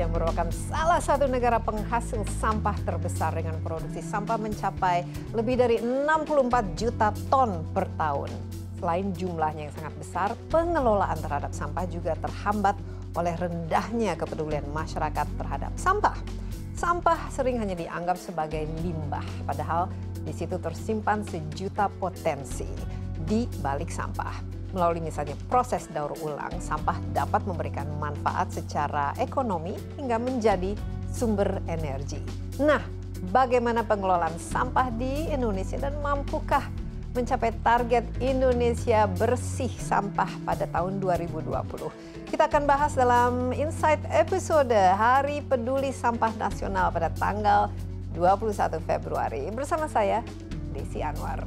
yang merupakan salah satu negara penghasil sampah terbesar dengan produksi sampah mencapai lebih dari 64 juta ton per tahun. Selain jumlahnya yang sangat besar, pengelolaan terhadap sampah juga terhambat oleh rendahnya kepedulian masyarakat terhadap sampah. Sampah sering hanya dianggap sebagai limbah, padahal di situ tersimpan sejuta potensi di balik sampah. Melalui misalnya proses daur ulang, sampah dapat memberikan manfaat secara ekonomi hingga menjadi sumber energi. Nah, bagaimana pengelolaan sampah di Indonesia dan mampukah mencapai target Indonesia bersih sampah pada tahun 2020. Kita akan bahas dalam Insight episode Hari Peduli Sampah Nasional pada tanggal 21 Februari bersama saya Desi Anwar.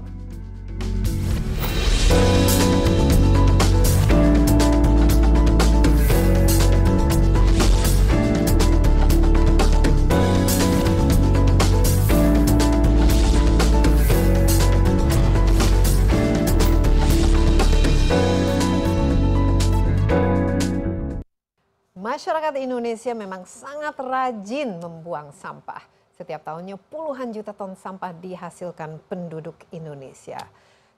masyarakat Indonesia memang sangat rajin membuang sampah. Setiap tahunnya puluhan juta ton sampah dihasilkan penduduk Indonesia.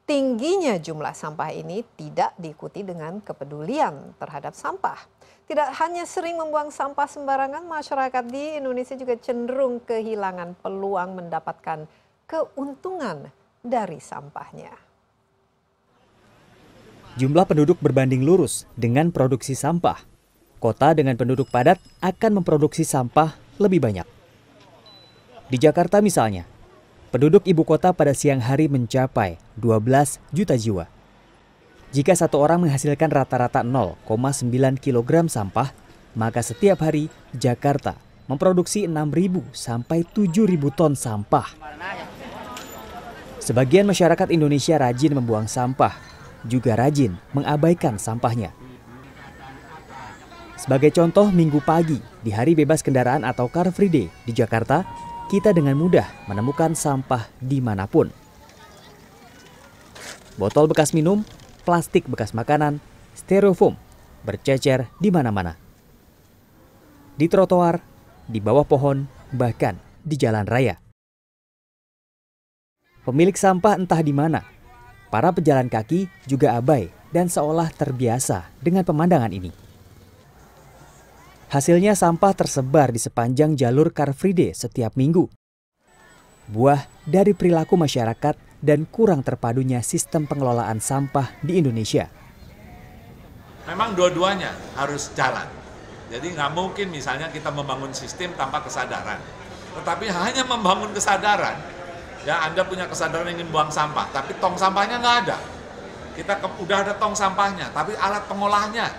Tingginya jumlah sampah ini tidak diikuti dengan kepedulian terhadap sampah. Tidak hanya sering membuang sampah sembarangan, masyarakat di Indonesia juga cenderung kehilangan peluang mendapatkan keuntungan dari sampahnya. Jumlah penduduk berbanding lurus dengan produksi sampah. Kota dengan penduduk padat akan memproduksi sampah lebih banyak. Di Jakarta misalnya, penduduk ibu kota pada siang hari mencapai 12 juta jiwa. Jika satu orang menghasilkan rata-rata 0,9 kg sampah, maka setiap hari Jakarta memproduksi 6.000 sampai 7.000 ton sampah. Sebagian masyarakat Indonesia rajin membuang sampah, juga rajin mengabaikan sampahnya. Sebagai contoh, minggu pagi, di hari bebas kendaraan atau Car Free Day di Jakarta, kita dengan mudah menemukan sampah dimanapun. Botol bekas minum, plastik bekas makanan, stereofoam bercecer di mana-mana. Di trotoar, di bawah pohon, bahkan di jalan raya. Pemilik sampah entah di mana, para pejalan kaki juga abai dan seolah terbiasa dengan pemandangan ini. Hasilnya sampah tersebar di sepanjang jalur Car Free Day setiap minggu. Buah dari perilaku masyarakat dan kurang terpadunya sistem pengelolaan sampah di Indonesia. Memang dua-duanya harus jalan. Jadi nggak mungkin misalnya kita membangun sistem tanpa kesadaran. Tetapi hanya membangun kesadaran, ya Anda punya kesadaran ingin buang sampah, tapi tong sampahnya nggak ada. Kita ke, udah ada tong sampahnya, tapi alat pengolahnya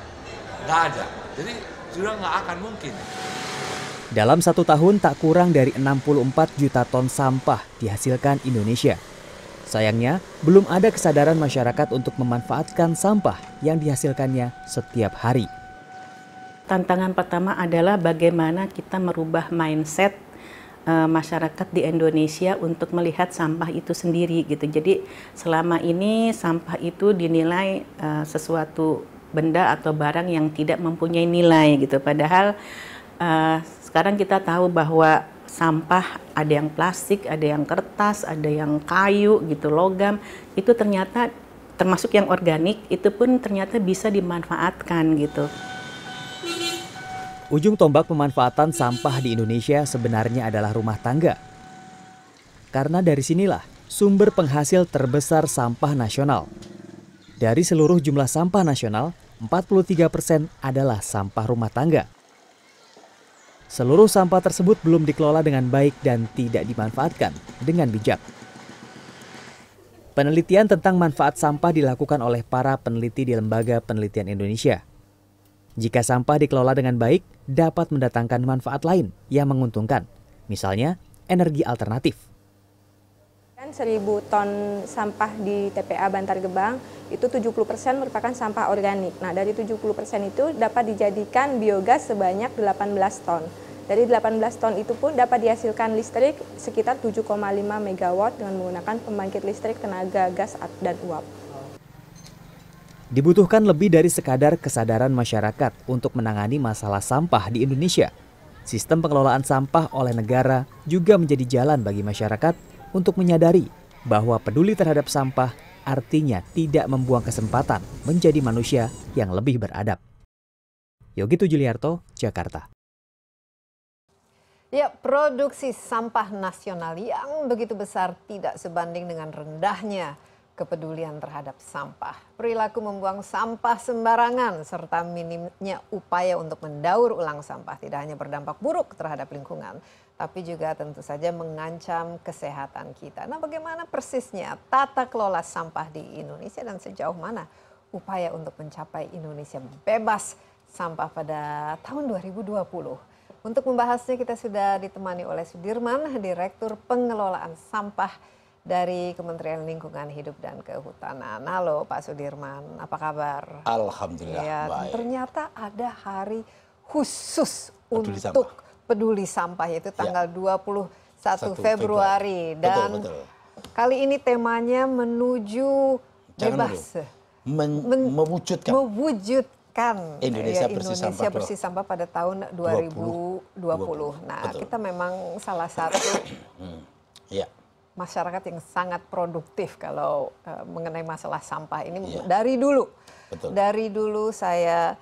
nggak ada. Jadi sudah nggak akan mungkin. Dalam satu tahun, tak kurang dari 64 juta ton sampah dihasilkan Indonesia. Sayangnya, belum ada kesadaran masyarakat untuk memanfaatkan sampah yang dihasilkannya setiap hari. Tantangan pertama adalah bagaimana kita merubah mindset eh, masyarakat di Indonesia untuk melihat sampah itu sendiri gitu. Jadi selama ini sampah itu dinilai uh, sesuatu benda atau barang yang tidak mempunyai nilai gitu. Padahal uh, sekarang kita tahu bahwa sampah ada yang plastik, ada yang kertas, ada yang kayu gitu, logam itu ternyata termasuk yang organik itu pun ternyata bisa dimanfaatkan gitu. Ujung tombak pemanfaatan sampah di Indonesia sebenarnya adalah rumah tangga. Karena dari sinilah sumber penghasil terbesar sampah nasional. Dari seluruh jumlah sampah nasional, 43 persen adalah sampah rumah tangga. Seluruh sampah tersebut belum dikelola dengan baik dan tidak dimanfaatkan dengan bijak. Penelitian tentang manfaat sampah dilakukan oleh para peneliti di Lembaga Penelitian Indonesia. Jika sampah dikelola dengan baik, dapat mendatangkan manfaat lain yang menguntungkan, misalnya energi alternatif. Seribu ton sampah di TPA Bantar Gebang itu 70% merupakan sampah organik. Nah, dari 70% itu dapat dijadikan biogas sebanyak 18 ton. Dari 18 ton itu pun dapat dihasilkan listrik sekitar 7,5 MW dengan menggunakan pembangkit listrik tenaga gas dan uap. Dibutuhkan lebih dari sekadar kesadaran masyarakat untuk menangani masalah sampah di Indonesia. Sistem pengelolaan sampah oleh negara juga menjadi jalan bagi masyarakat untuk menyadari bahwa peduli terhadap sampah artinya tidak membuang kesempatan menjadi manusia yang lebih beradab. Yogi Tujuliarto, Jakarta. Ya, produksi sampah nasional yang begitu besar tidak sebanding dengan rendahnya kepedulian terhadap sampah. Perilaku membuang sampah sembarangan serta minimnya upaya untuk mendaur ulang sampah tidak hanya berdampak buruk terhadap lingkungan, tapi juga tentu saja mengancam kesehatan kita. Nah, bagaimana persisnya tata kelola sampah di Indonesia dan sejauh mana upaya untuk mencapai Indonesia bebas sampah pada tahun 2020? Untuk membahasnya kita sudah ditemani oleh Sudirman, Direktur Pengelolaan Sampah dari Kementerian Lingkungan Hidup dan Kehutanan. Halo Pak Sudirman, apa kabar? Alhamdulillah ya, baik. Ternyata ada hari khusus Peduli untuk sampah peduli sampah itu ya. tanggal ya. 21 satu Februari dan kali ini temanya menuju bebas mewujudkan mewujudkan ya, Indonesia, ya, bersih, Indonesia sampah, bersih sampah pada tahun 2020. 20. Nah, Betul. kita memang salah satu hmm. ya. masyarakat yang sangat produktif kalau uh, mengenai masalah sampah ini ya. dari dulu. Betul. Dari dulu saya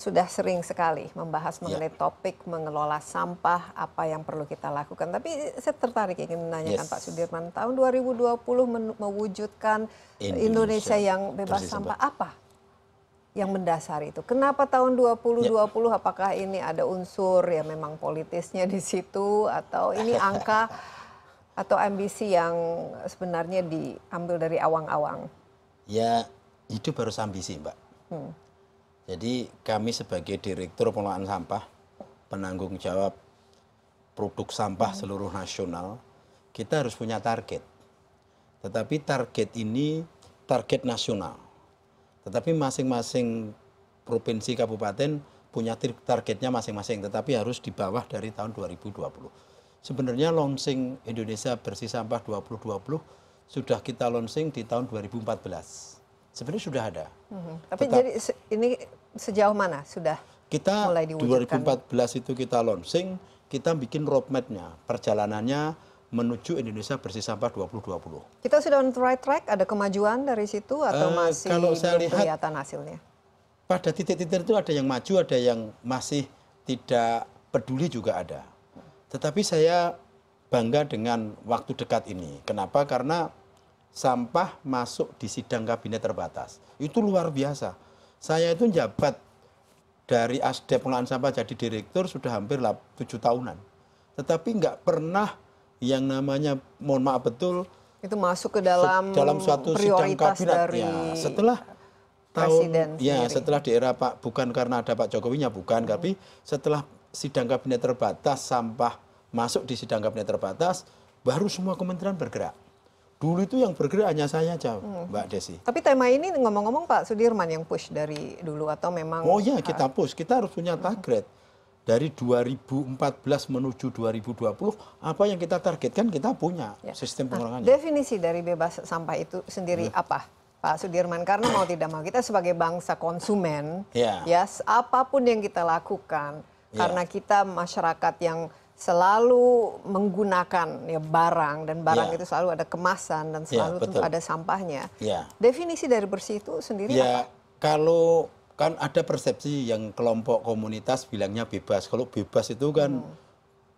sudah sering sekali membahas ya. mengenai topik mengelola sampah apa yang perlu kita lakukan. Tapi saya tertarik ingin menanyakan yes. Pak Sudirman, tahun 2020 mewujudkan Indonesia, Indonesia yang bebas sampah apa? Yang mendasar itu. Kenapa tahun 2020 yeah. apakah ini ada unsur ya memang politisnya di situ atau ini angka atau ambisi yang sebenarnya diambil dari awang-awang? Ya, itu baru ambisi, Mbak. Hmm jadi kami sebagai Direktur Pengelolaan Sampah, penanggung jawab produk sampah hmm. seluruh nasional, kita harus punya target. Tetapi target ini target nasional. Tetapi masing-masing provinsi kabupaten punya targetnya masing-masing, tetapi harus di bawah dari tahun 2020. Sebenarnya launching Indonesia Bersih Sampah 2020 sudah kita launching di tahun 2014. Sebenarnya sudah ada. Mm -hmm. Tapi Tetap, jadi ini sejauh mana sudah kita mulai diwujudkan? 2014 itu kita launching, kita bikin roadmapnya, perjalanannya menuju Indonesia bersih sampah 2020. Kita sudah on the right track, ada kemajuan dari situ atau uh, masih kalau saya lihat, kelihatan hasilnya? Pada titik-titik itu ada yang maju, ada yang masih tidak peduli juga ada. Tetapi saya bangga dengan waktu dekat ini. Kenapa? Karena sampah masuk di sidang kabinet terbatas. Itu luar biasa saya itu jabat dari asdep pengelolaan sampah jadi direktur sudah hampir tujuh tahunan. Tetapi nggak pernah yang namanya, mohon maaf betul, itu masuk ke dalam dalam suatu sidang kabinet ya, dari ya setelah tahun ya setelah di era Pak bukan karena ada Pak Jokowinya bukan hmm. tapi setelah sidang kabinet terbatas sampah masuk di sidang kabinet terbatas baru semua kementerian bergerak Dulu itu yang bergerak hanya saya aja, hmm. Mbak Desi. Tapi tema ini ngomong-ngomong Pak Sudirman yang push dari dulu atau memang? Oh iya, kita ah, push. Kita harus punya hmm. target. Dari 2014 menuju 2020, apa yang kita targetkan kita punya ya. sistem pengurangannya. Nah, definisi dari bebas sampah itu sendiri ya. apa? Pak Sudirman karena mau tidak mau kita sebagai bangsa konsumen iya. ya yes, apapun yang kita lakukan ya. karena kita masyarakat yang selalu menggunakan ya barang dan barang ya. itu selalu ada kemasan dan ya, selalu tentu ada sampahnya. Ya. Definisi dari bersih itu sendiri ya, apa? Kalau kan ada persepsi yang kelompok komunitas bilangnya bebas. Kalau bebas itu kan hmm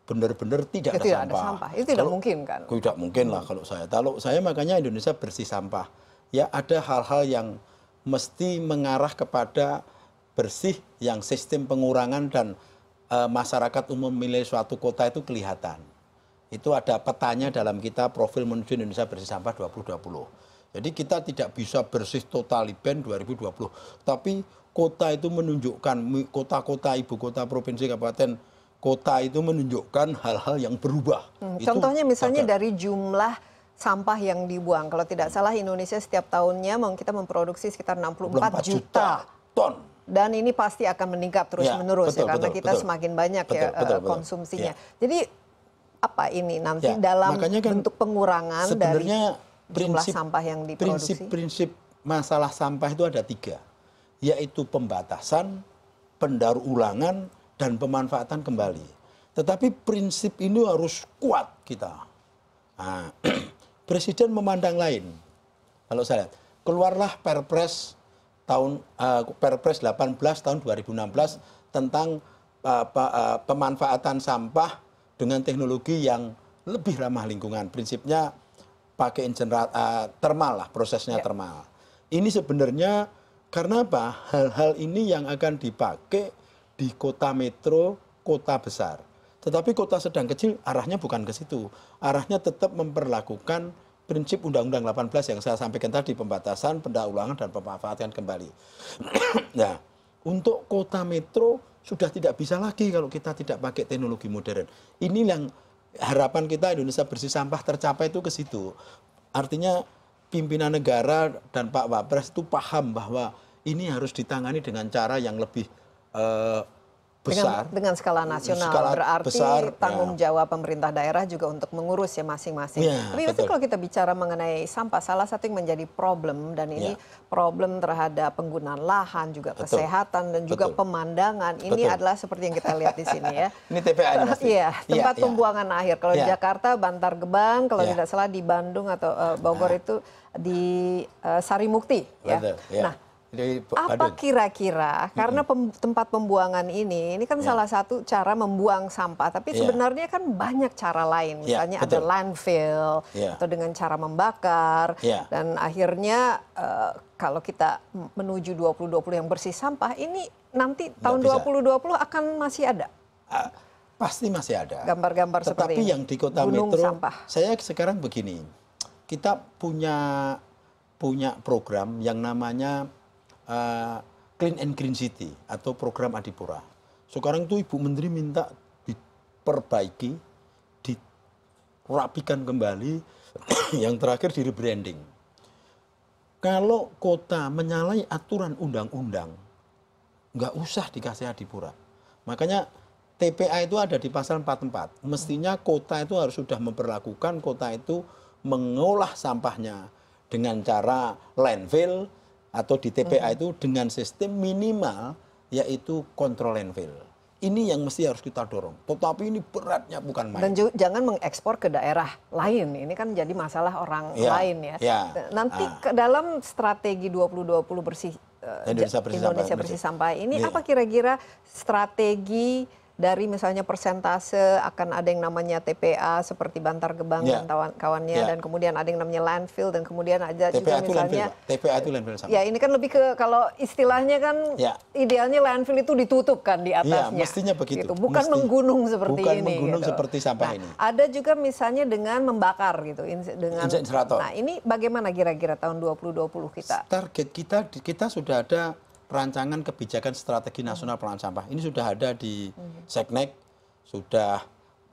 benar-benar tidak, ada, tidak sampah. ada sampah. Itu tidak kalau, mungkin kan? Tidak mungkin lah hmm. kalau saya. Kalau saya makanya Indonesia bersih sampah. Ya ada hal-hal yang mesti mengarah kepada bersih yang sistem pengurangan dan Eh, masyarakat umum memilih suatu kota itu kelihatan. Itu ada petanya dalam kita profil menuju Indonesia bersih sampah 2020. Jadi kita tidak bisa bersih total event 2020. Tapi kota itu menunjukkan kota-kota ibu kota provinsi kabupaten kota itu menunjukkan hal-hal yang berubah. Hmm, itu contohnya misalnya ada. dari jumlah sampah yang dibuang. Kalau tidak salah Indonesia setiap tahunnya kita memproduksi sekitar 64 juta, juta ton dan ini pasti akan meningkat terus ya, menerus ya karena kita semakin banyak ya betul, eh, konsumsinya ya. jadi apa ini nanti ya, dalam kan bentuk pengurangan dari jumlah sampah yang diproduksi prinsip-prinsip masalah sampah itu ada tiga yaitu pembatasan pendar ulangan dan pemanfaatan kembali tetapi prinsip ini harus kuat kita nah, presiden memandang lain kalau saya lihat keluarlah perpres tahun eh, Perpres 18 tahun 2016 tentang eh, eh, pemanfaatan sampah dengan teknologi yang lebih ramah lingkungan. Prinsipnya pakai uh, termal lah prosesnya ya. termal. Ini sebenarnya karena apa? Hal-hal ini yang akan dipakai di kota metro, kota besar. Tetapi kota sedang kecil arahnya bukan ke situ. Arahnya tetap memperlakukan prinsip Undang-Undang 18 yang saya sampaikan tadi pembatasan pendahuluan dan pemanfaatan kembali. nah, untuk kota metro sudah tidak bisa lagi kalau kita tidak pakai teknologi modern. Ini yang harapan kita Indonesia bersih sampah tercapai itu ke situ. Artinya pimpinan negara dan Pak Wapres itu paham bahwa ini harus ditangani dengan cara yang lebih uh, besar dengan skala nasional berarti tanggung ya. jawab pemerintah daerah juga untuk mengurus ya masing masing ya, tapi itu kalau kita bicara mengenai sampah salah satu yang menjadi problem dan ini ya. problem terhadap penggunaan lahan juga kesehatan dan juga pemandangan ini adalah seperti yang kita lihat di sini ya ini TPA ini pasti iya, iya tempat iya. pembuangan akhir kalau di iya. Jakarta Bantar Gebang kalau tidak salah di Bandung atau eh, Bogor nah. itu di eh, Sarimukti ya nah apa kira-kira karena tempat pembuangan ini ini kan iya. salah satu cara membuang sampah tapi iya. sebenarnya kan banyak cara lain iya, misalnya ada landfill atau dengan cara membakar dan akhirnya eh, kalau kita menuju 2020 yang bersih sampah ini nanti tahun 2020 akan masih ada pasti masih ada gambar-gambar seperti tapi yang di kota metro sampah. saya sekarang begini kita punya punya program yang namanya Eh, clean and Green City atau program Adipura. Sekarang itu Ibu Menteri minta diperbaiki, dirapikan kembali, yang terakhir di rebranding. Kalau kota menyalahi aturan undang-undang, nggak usah dikasih Adipura. Makanya TPA itu ada di pasal 44. Mestinya kota itu harus sudah memperlakukan kota itu mengolah sampahnya dengan cara landfill, atau di TPA mm-hmm. itu dengan sistem minimal yaitu kontrol and fail. Ini yang mesti harus kita dorong. Tetapi ini beratnya bukan main. Dan jangan mengekspor ke daerah lain. Ini kan jadi masalah orang ya, lain ya. ya. Nanti ah. ke dalam strategi 2020 bersih eh, Indonesia bersih Indonesia bersih sampai ini ya. apa kira-kira strategi dari misalnya persentase akan ada yang namanya TPA seperti Bantar Gebang ya. dan kawannya ya. dan kemudian ada yang namanya landfill dan kemudian ada juga misalnya TPA itu landfill sama. Ya, ini kan lebih ke kalau istilahnya kan ya. idealnya landfill itu ditutup kan di atasnya. Yeah, mestinya begitu. Gitu. Bukan Mesti. menggunung seperti Bukan ini. Bukan menggunung gitu. seperti sampah nah, ini. ada juga misalnya dengan membakar gitu dengan Nah, ini bagaimana kira-kira tahun 2020 kita? Target kita kita sudah ada rancangan kebijakan strategi hmm. nasional pengelolaan sampah. Ini sudah ada di hmm. Seknek, sudah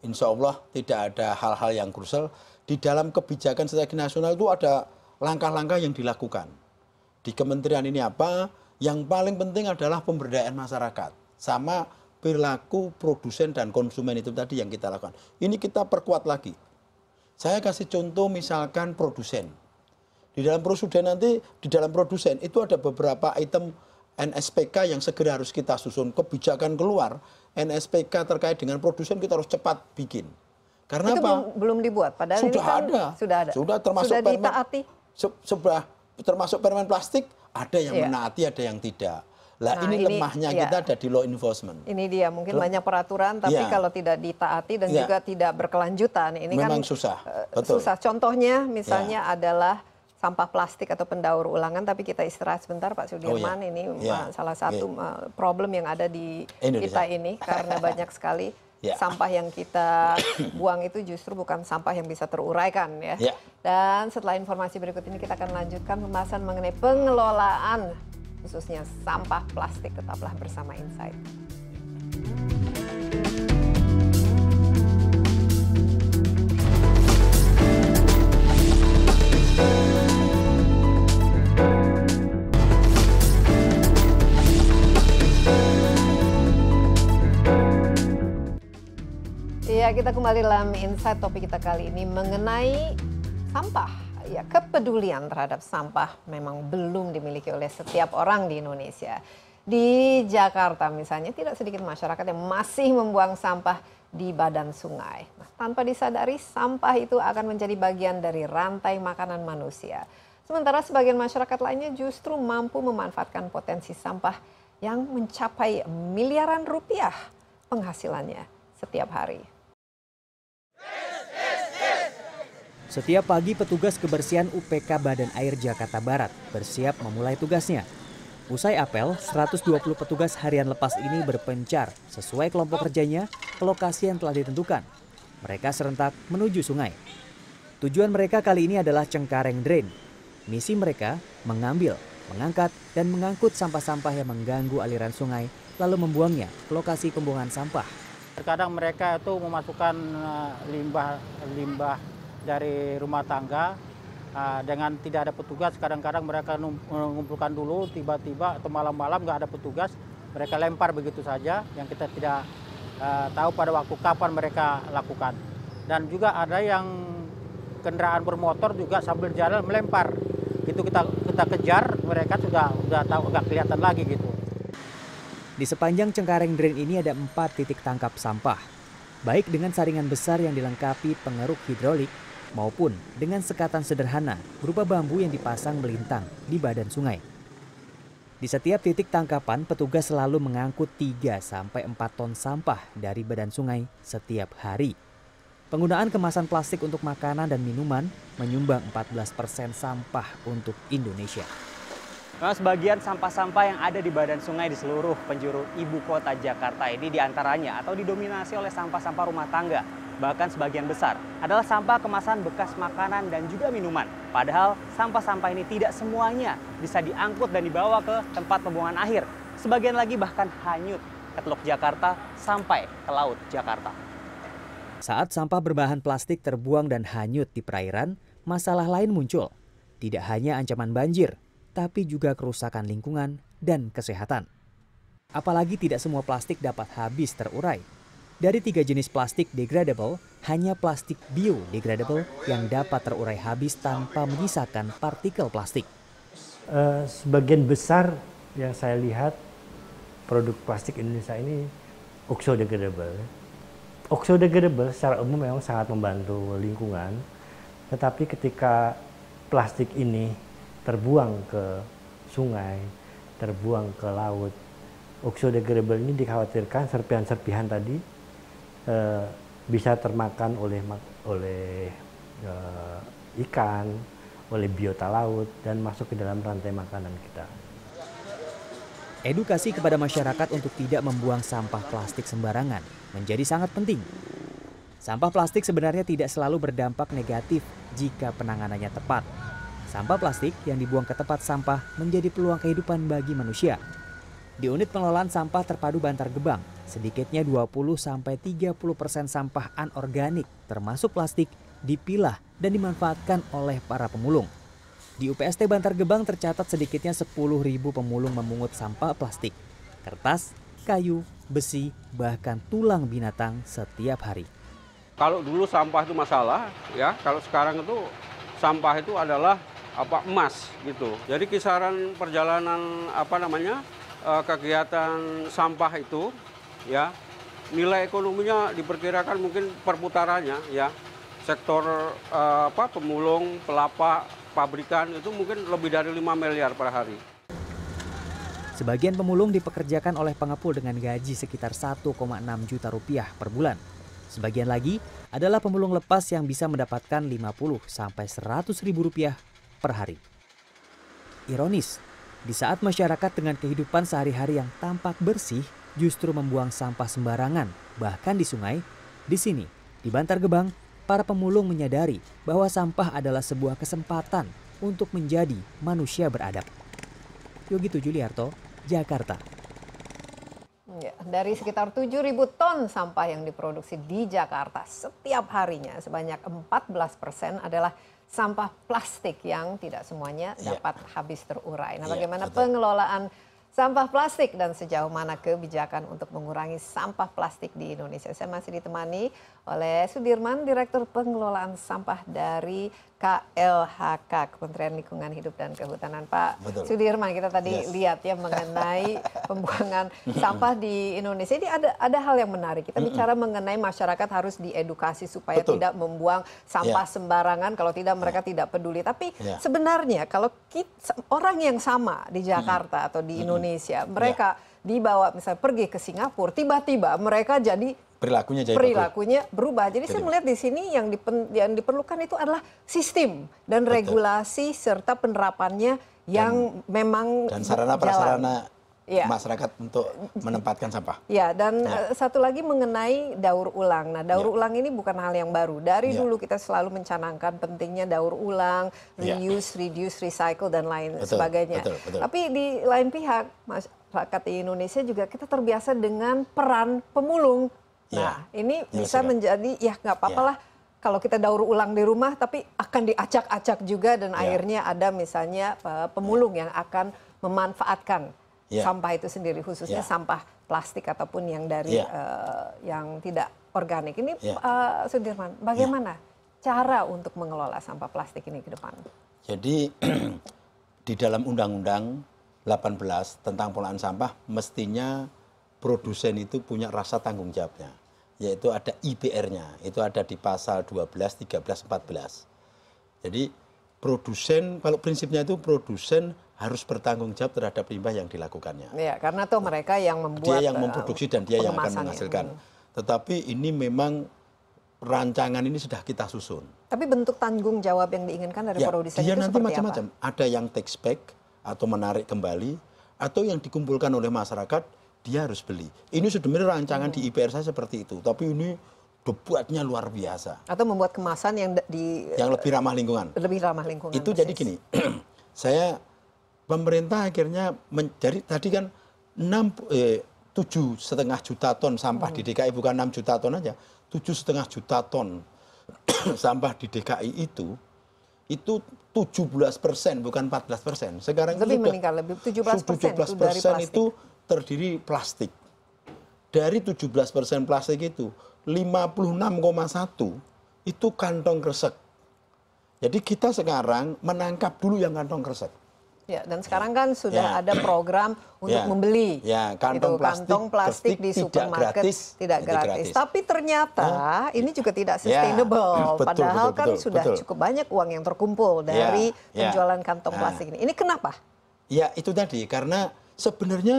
insya Allah tidak ada hal-hal yang krusial. Di dalam kebijakan strategi nasional itu ada langkah-langkah yang dilakukan. Di kementerian ini apa? Yang paling penting adalah pemberdayaan masyarakat. Sama perilaku produsen dan konsumen itu tadi yang kita lakukan. Ini kita perkuat lagi. Saya kasih contoh misalkan produsen. Di dalam prosedur nanti, di dalam produsen itu ada beberapa item nspk yang segera harus kita susun kebijakan keluar nspk terkait dengan produsen kita harus cepat bikin karena itu apa belum dibuat padahal sudah kan ada sudah ada sudah termasuk sudah permen, se, sudah termasuk permen plastik ada yang yeah. menaati ada yang tidak lah nah, ini, ini lemahnya ya. kita ada di law enforcement. Ini dia mungkin Lep. banyak peraturan tapi ya. kalau tidak ditaati dan ya. juga tidak berkelanjutan ini kan, Memang kan susah. Eh, susah. Contohnya misalnya ya. adalah sampah plastik atau pendaur ulangan tapi kita istirahat sebentar Pak Sudirman oh, yeah. ini yeah. Uh, salah iya. satu yeah. Uh, problem yang ada di Indonesia. kita ini karena banyak sekali yeah. sampah yang kita buang itu justru bukan sampah yang bisa teruraikan ya. Yeah. Dan setelah informasi berikut ini kita akan lanjutkan pembahasan mengenai pengelolaan khususnya sampah plastik tetaplah bersama Insight. kita kembali dalam Insight. Topik kita kali ini mengenai sampah. Ya, kepedulian terhadap sampah memang belum dimiliki oleh setiap orang di Indonesia. Di Jakarta misalnya tidak sedikit masyarakat yang masih membuang sampah di badan sungai. Nah, tanpa disadari sampah itu akan menjadi bagian dari rantai makanan manusia. Sementara sebagian masyarakat lainnya justru mampu memanfaatkan potensi sampah yang mencapai miliaran rupiah penghasilannya setiap hari. Setiap pagi petugas kebersihan UPK Badan Air Jakarta Barat bersiap memulai tugasnya. Usai apel, 120 petugas harian lepas ini berpencar sesuai kelompok kerjanya ke lokasi yang telah ditentukan. Mereka serentak menuju sungai. Tujuan mereka kali ini adalah Cengkareng Drain. Misi mereka mengambil, mengangkat, dan mengangkut sampah-sampah yang mengganggu aliran sungai lalu membuangnya ke lokasi pembuangan sampah. Terkadang mereka itu memasukkan eh, limbah limbah dari rumah tangga ah, dengan tidak ada petugas, kadang-kadang mereka mengumpulkan dulu, tiba-tiba atau malam-malam nggak ada petugas, mereka lempar begitu saja, yang kita tidak ah, tahu pada waktu kapan mereka lakukan. Dan juga ada yang kendaraan bermotor juga sambil jalan melempar, itu kita kita kejar, mereka sudah sudah tahu nggak kelihatan lagi gitu. Di sepanjang Cengkareng Drain ini ada empat titik tangkap sampah, baik dengan saringan besar yang dilengkapi pengeruk hidrolik maupun dengan sekatan sederhana berupa bambu yang dipasang melintang di badan sungai. Di setiap titik tangkapan, petugas selalu mengangkut 3 sampai 4 ton sampah dari badan sungai setiap hari. Penggunaan kemasan plastik untuk makanan dan minuman menyumbang 14% sampah untuk Indonesia. Nah, sebagian sampah-sampah yang ada di badan sungai di seluruh penjuru ibu kota Jakarta ini diantaranya atau didominasi oleh sampah-sampah rumah tangga bahkan sebagian besar, adalah sampah kemasan bekas makanan dan juga minuman. Padahal sampah-sampah ini tidak semuanya bisa diangkut dan dibawa ke tempat pembuangan akhir. Sebagian lagi bahkan hanyut ke Teluk Jakarta sampai ke Laut Jakarta. Saat sampah berbahan plastik terbuang dan hanyut di perairan, masalah lain muncul. Tidak hanya ancaman banjir, tapi juga kerusakan lingkungan dan kesehatan. Apalagi tidak semua plastik dapat habis terurai. Dari tiga jenis plastik degradable, hanya plastik biodegradable yang dapat terurai habis tanpa menyisakan partikel plastik. Uh, sebagian besar yang saya lihat produk plastik Indonesia ini oxodegradable. Oxodegradable secara umum memang sangat membantu lingkungan, tetapi ketika plastik ini terbuang ke sungai, terbuang ke laut, oxodegradable ini dikhawatirkan serpihan-serpihan tadi Eh, bisa termakan oleh oleh e, ikan, oleh biota laut dan masuk ke dalam rantai makanan kita. Edukasi kepada masyarakat untuk tidak membuang sampah plastik sembarangan menjadi sangat penting. Sampah plastik sebenarnya tidak selalu berdampak negatif jika penanganannya tepat. Sampah plastik yang dibuang ke tempat sampah menjadi peluang kehidupan bagi manusia. Di unit pengelolaan sampah terpadu Bantar Gebang, Sedikitnya 20-30% sampai persen sampah anorganik termasuk plastik dipilah dan dimanfaatkan oleh para pemulung. Di UPST Bantar Gebang tercatat sedikitnya 10 ribu pemulung memungut sampah plastik, kertas, kayu, besi, bahkan tulang binatang setiap hari. Kalau dulu sampah itu masalah, ya. Kalau sekarang itu sampah itu adalah apa emas gitu. Jadi kisaran perjalanan apa namanya eh, kegiatan sampah itu ya nilai ekonominya diperkirakan mungkin perputarannya ya sektor eh, apa pemulung pelapa pabrikan itu mungkin lebih dari 5 miliar per hari. Sebagian pemulung dipekerjakan oleh pengepul dengan gaji sekitar 1,6 juta rupiah per bulan. Sebagian lagi adalah pemulung lepas yang bisa mendapatkan 50 sampai 100 ribu rupiah per hari. Ironis, di saat masyarakat dengan kehidupan sehari-hari yang tampak bersih, justru membuang sampah sembarangan, bahkan di sungai. Di sini, di Bantar Gebang, para pemulung menyadari bahwa sampah adalah sebuah kesempatan untuk menjadi manusia beradab. Yogi Tujuliarto, Jakarta. Ya, dari sekitar 7.000 ton sampah yang diproduksi di Jakarta setiap harinya, sebanyak 14 persen adalah sampah plastik yang tidak semuanya ya. dapat ya. habis terurai. Nah, ya, bagaimana ya, betul. pengelolaan sampah plastik dan sejauh mana kebijakan untuk mengurangi sampah plastik di indonesia saya masih ditemani oleh Sudirman, Direktur Pengelolaan Sampah dari KLHK, Kementerian Lingkungan Hidup dan Kehutanan. Pak Betul. Sudirman, kita tadi yes. lihat ya mengenai pembuangan sampah di Indonesia. Ini ada ada hal yang menarik. Kita bicara mengenai masyarakat harus diedukasi supaya Betul. tidak membuang sampah yeah. sembarangan. Kalau tidak mereka yeah. tidak peduli. Tapi yeah. sebenarnya kalau kita, orang yang sama di Jakarta atau di Indonesia, mm-hmm. mereka dibawa misalnya pergi ke Singapura, tiba-tiba mereka jadi perilakunya jadi perilakunya berubah. Jadi, jadi saya melihat di sini yang, dipen, yang diperlukan itu adalah sistem dan betul. regulasi serta penerapannya yang dan, memang dan sarana prasarana ya. masyarakat untuk menempatkan sampah. Ya, dan ya. satu lagi mengenai daur ulang. Nah, daur ya. ulang ini bukan hal yang baru. Dari ya. dulu kita selalu mencanangkan pentingnya daur ulang, iya. reuse, reduce, recycle dan lain betul, sebagainya. Betul, betul. Tapi di lain pihak masyarakat di Indonesia juga kita terbiasa dengan peran pemulung nah iya. ini iya, bisa menjadi ya nggak apa apa iya. lah kalau kita daur ulang di rumah tapi akan diacak acak juga dan akhirnya ada misalnya pemulung yang akan memanfaatkan sampah itu sendiri khususnya sampah plastik ataupun yang dari uh, yang tidak organik ini uh, Sudirman bagaimana cara untuk mengelola sampah plastik ini ke depan jadi di dalam undang-undang 18 tentang pengelolaan sampah mestinya produsen itu punya rasa tanggung jawabnya yaitu ada IPR-nya. Itu ada di pasal 12, 13, 14. Jadi produsen kalau prinsipnya itu produsen harus bertanggung jawab terhadap limbah yang dilakukannya. Ya, karena tuh mereka yang membuat dia yang memproduksi dan dia yang akan menghasilkan. Ya. Tetapi ini memang rancangan ini sudah kita susun. Tapi bentuk tanggung jawab yang diinginkan dari ya, produsen dia itu nanti macam-macam. Ada yang take back atau menarik kembali atau yang dikumpulkan oleh masyarakat dia harus beli. Ini sebenarnya rancangan di IPR saya seperti itu, tapi ini debuatnya luar biasa. Atau membuat kemasan yang di yang lebih ramah lingkungan. Eh, lebih ramah lingkungan. Itu persis. jadi gini. saya pemerintah akhirnya menjadi tadi kan 6 eh, tujuh setengah juta ton sampah hmm. di DKI bukan 6 juta ton aja tujuh setengah juta ton sampah di DKI itu itu 17 persen bukan 14 persen sekarang lebih itu meningkat lebih 17 persen 17 persen itu terdiri plastik. Dari 17% plastik itu, 56,1 itu kantong kresek. Jadi kita sekarang menangkap dulu yang kantong kresek. Ya, dan sekarang kan sudah ya. ada program ya. untuk ya. membeli. Ya, kantong, gitu, plastik, kantong plastik, di supermarket tidak gratis. Tidak gratis. gratis. Tapi ternyata nah, ini juga tidak ya. sustainable. Ya, betul, Padahal betul, kan betul, sudah betul. cukup banyak uang yang terkumpul ya, dari ya, penjualan kantong ya. plastik ini. Ini kenapa? Ya, itu tadi karena sebenarnya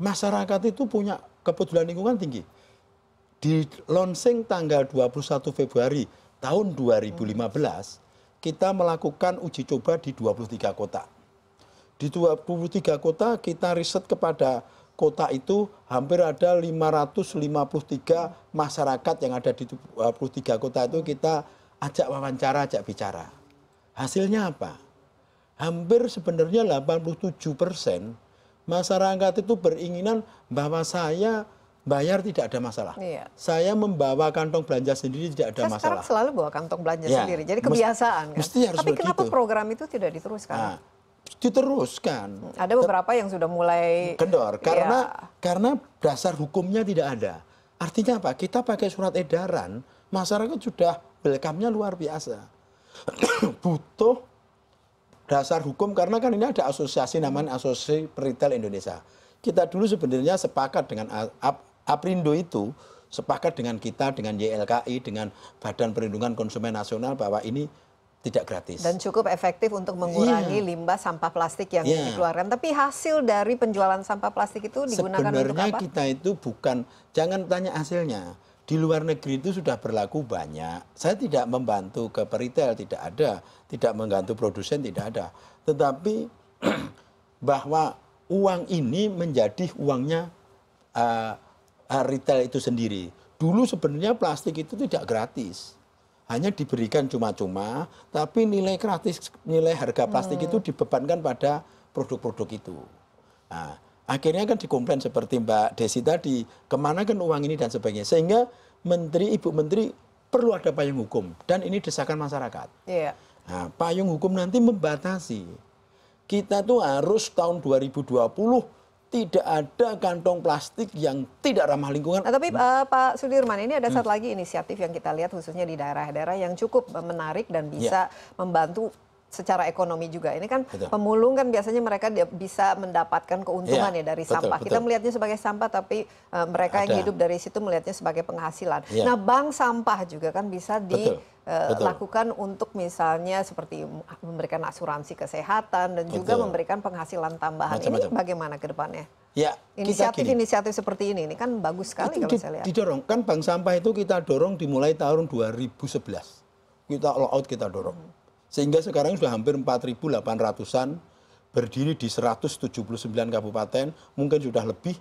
masyarakat itu punya kepedulian lingkungan tinggi. Di launching tanggal 21 Februari tahun 2015, kita melakukan uji coba di 23 kota. Di 23 kota kita riset kepada kota itu hampir ada 553 masyarakat yang ada di 23 kota itu kita ajak wawancara, ajak bicara. Hasilnya apa? Hampir sebenarnya 87 persen masyarakat itu beringinan bahwa saya bayar tidak ada masalah. Iya. Saya membawa kantong belanja sendiri tidak ada kan saya masalah. Sekarang selalu bawa kantong belanja ya, sendiri. Jadi kebiasaan kan. Mesti harus Tapi begitu. kenapa program itu tidak diteruskan? Nah, diteruskan. Ada beberapa yang sudah mulai kendor iya. karena ya. karena dasar hukumnya tidak ada. Artinya apa? Kita pakai surat edaran, masyarakat sudah welcome-nya luar biasa. Butuh dasar hukum karena kan ini ada asosiasi namanya Asosiasi Peritel Indonesia. Kita dulu sebenarnya sepakat dengan Aprindo itu sepakat dengan kita dengan YLKI dengan Badan Perlindungan Konsumen Nasional bahwa ini tidak gratis. Dan cukup efektif untuk mengurangi yeah. limbah sampah plastik yang yeah. dikeluarkan. Tapi hasil dari penjualan sampah plastik itu digunakan Sebenarnya untuk apa? Sebenarnya kita itu bukan jangan tanya hasilnya di luar negeri itu sudah berlaku banyak. Saya tidak membantu ke peritel, tidak ada. Tidak membantu produsen, tidak ada. Tetapi bahwa uang ini menjadi uangnya uh, retail itu sendiri. Dulu sebenarnya plastik itu tidak gratis. Hanya diberikan cuma-cuma, tapi nilai gratis, nilai harga plastik hmm. itu dibebankan pada produk-produk itu. Nah, akhirnya kan dikomplain seperti Mbak Desi tadi, kemana kan uang ini dan sebagainya. Sehingga menteri, ibu menteri perlu ada payung hukum dan ini desakan masyarakat. Yeah. Nah, payung hukum nanti membatasi. Kita tuh harus tahun 2020 tidak ada kantong plastik yang tidak ramah lingkungan. Nah, tapi uh, Pak Sudirman ini ada satu lagi inisiatif yang kita lihat khususnya di daerah-daerah yang cukup menarik dan iya. bisa yeah. membantu secara ekonomi juga ini kan pemulung kan biasanya mereka bisa mendapatkan keuntungan iya, ya dari sampah kita melihatnya sebagai sampah tapi e, mereka yang hidup dari situ melihatnya sebagai penghasilan iya. nah bank sampah juga kan bisa dilakukan e, untuk misalnya seperti memberikan asuransi kesehatan dan juga memberikan penghasilan tambahan ini bagaimana ke depannya ya inisiatif inisiatif seperti ini ini kan bagus sekali kalau saya lihat didorong kan bank sampah itu kita dorong dimulai tahun 2011 kita all out kita dorong hmm sehingga sekarang sudah hampir 4.800-an berdiri di 179 kabupaten, mungkin sudah lebih.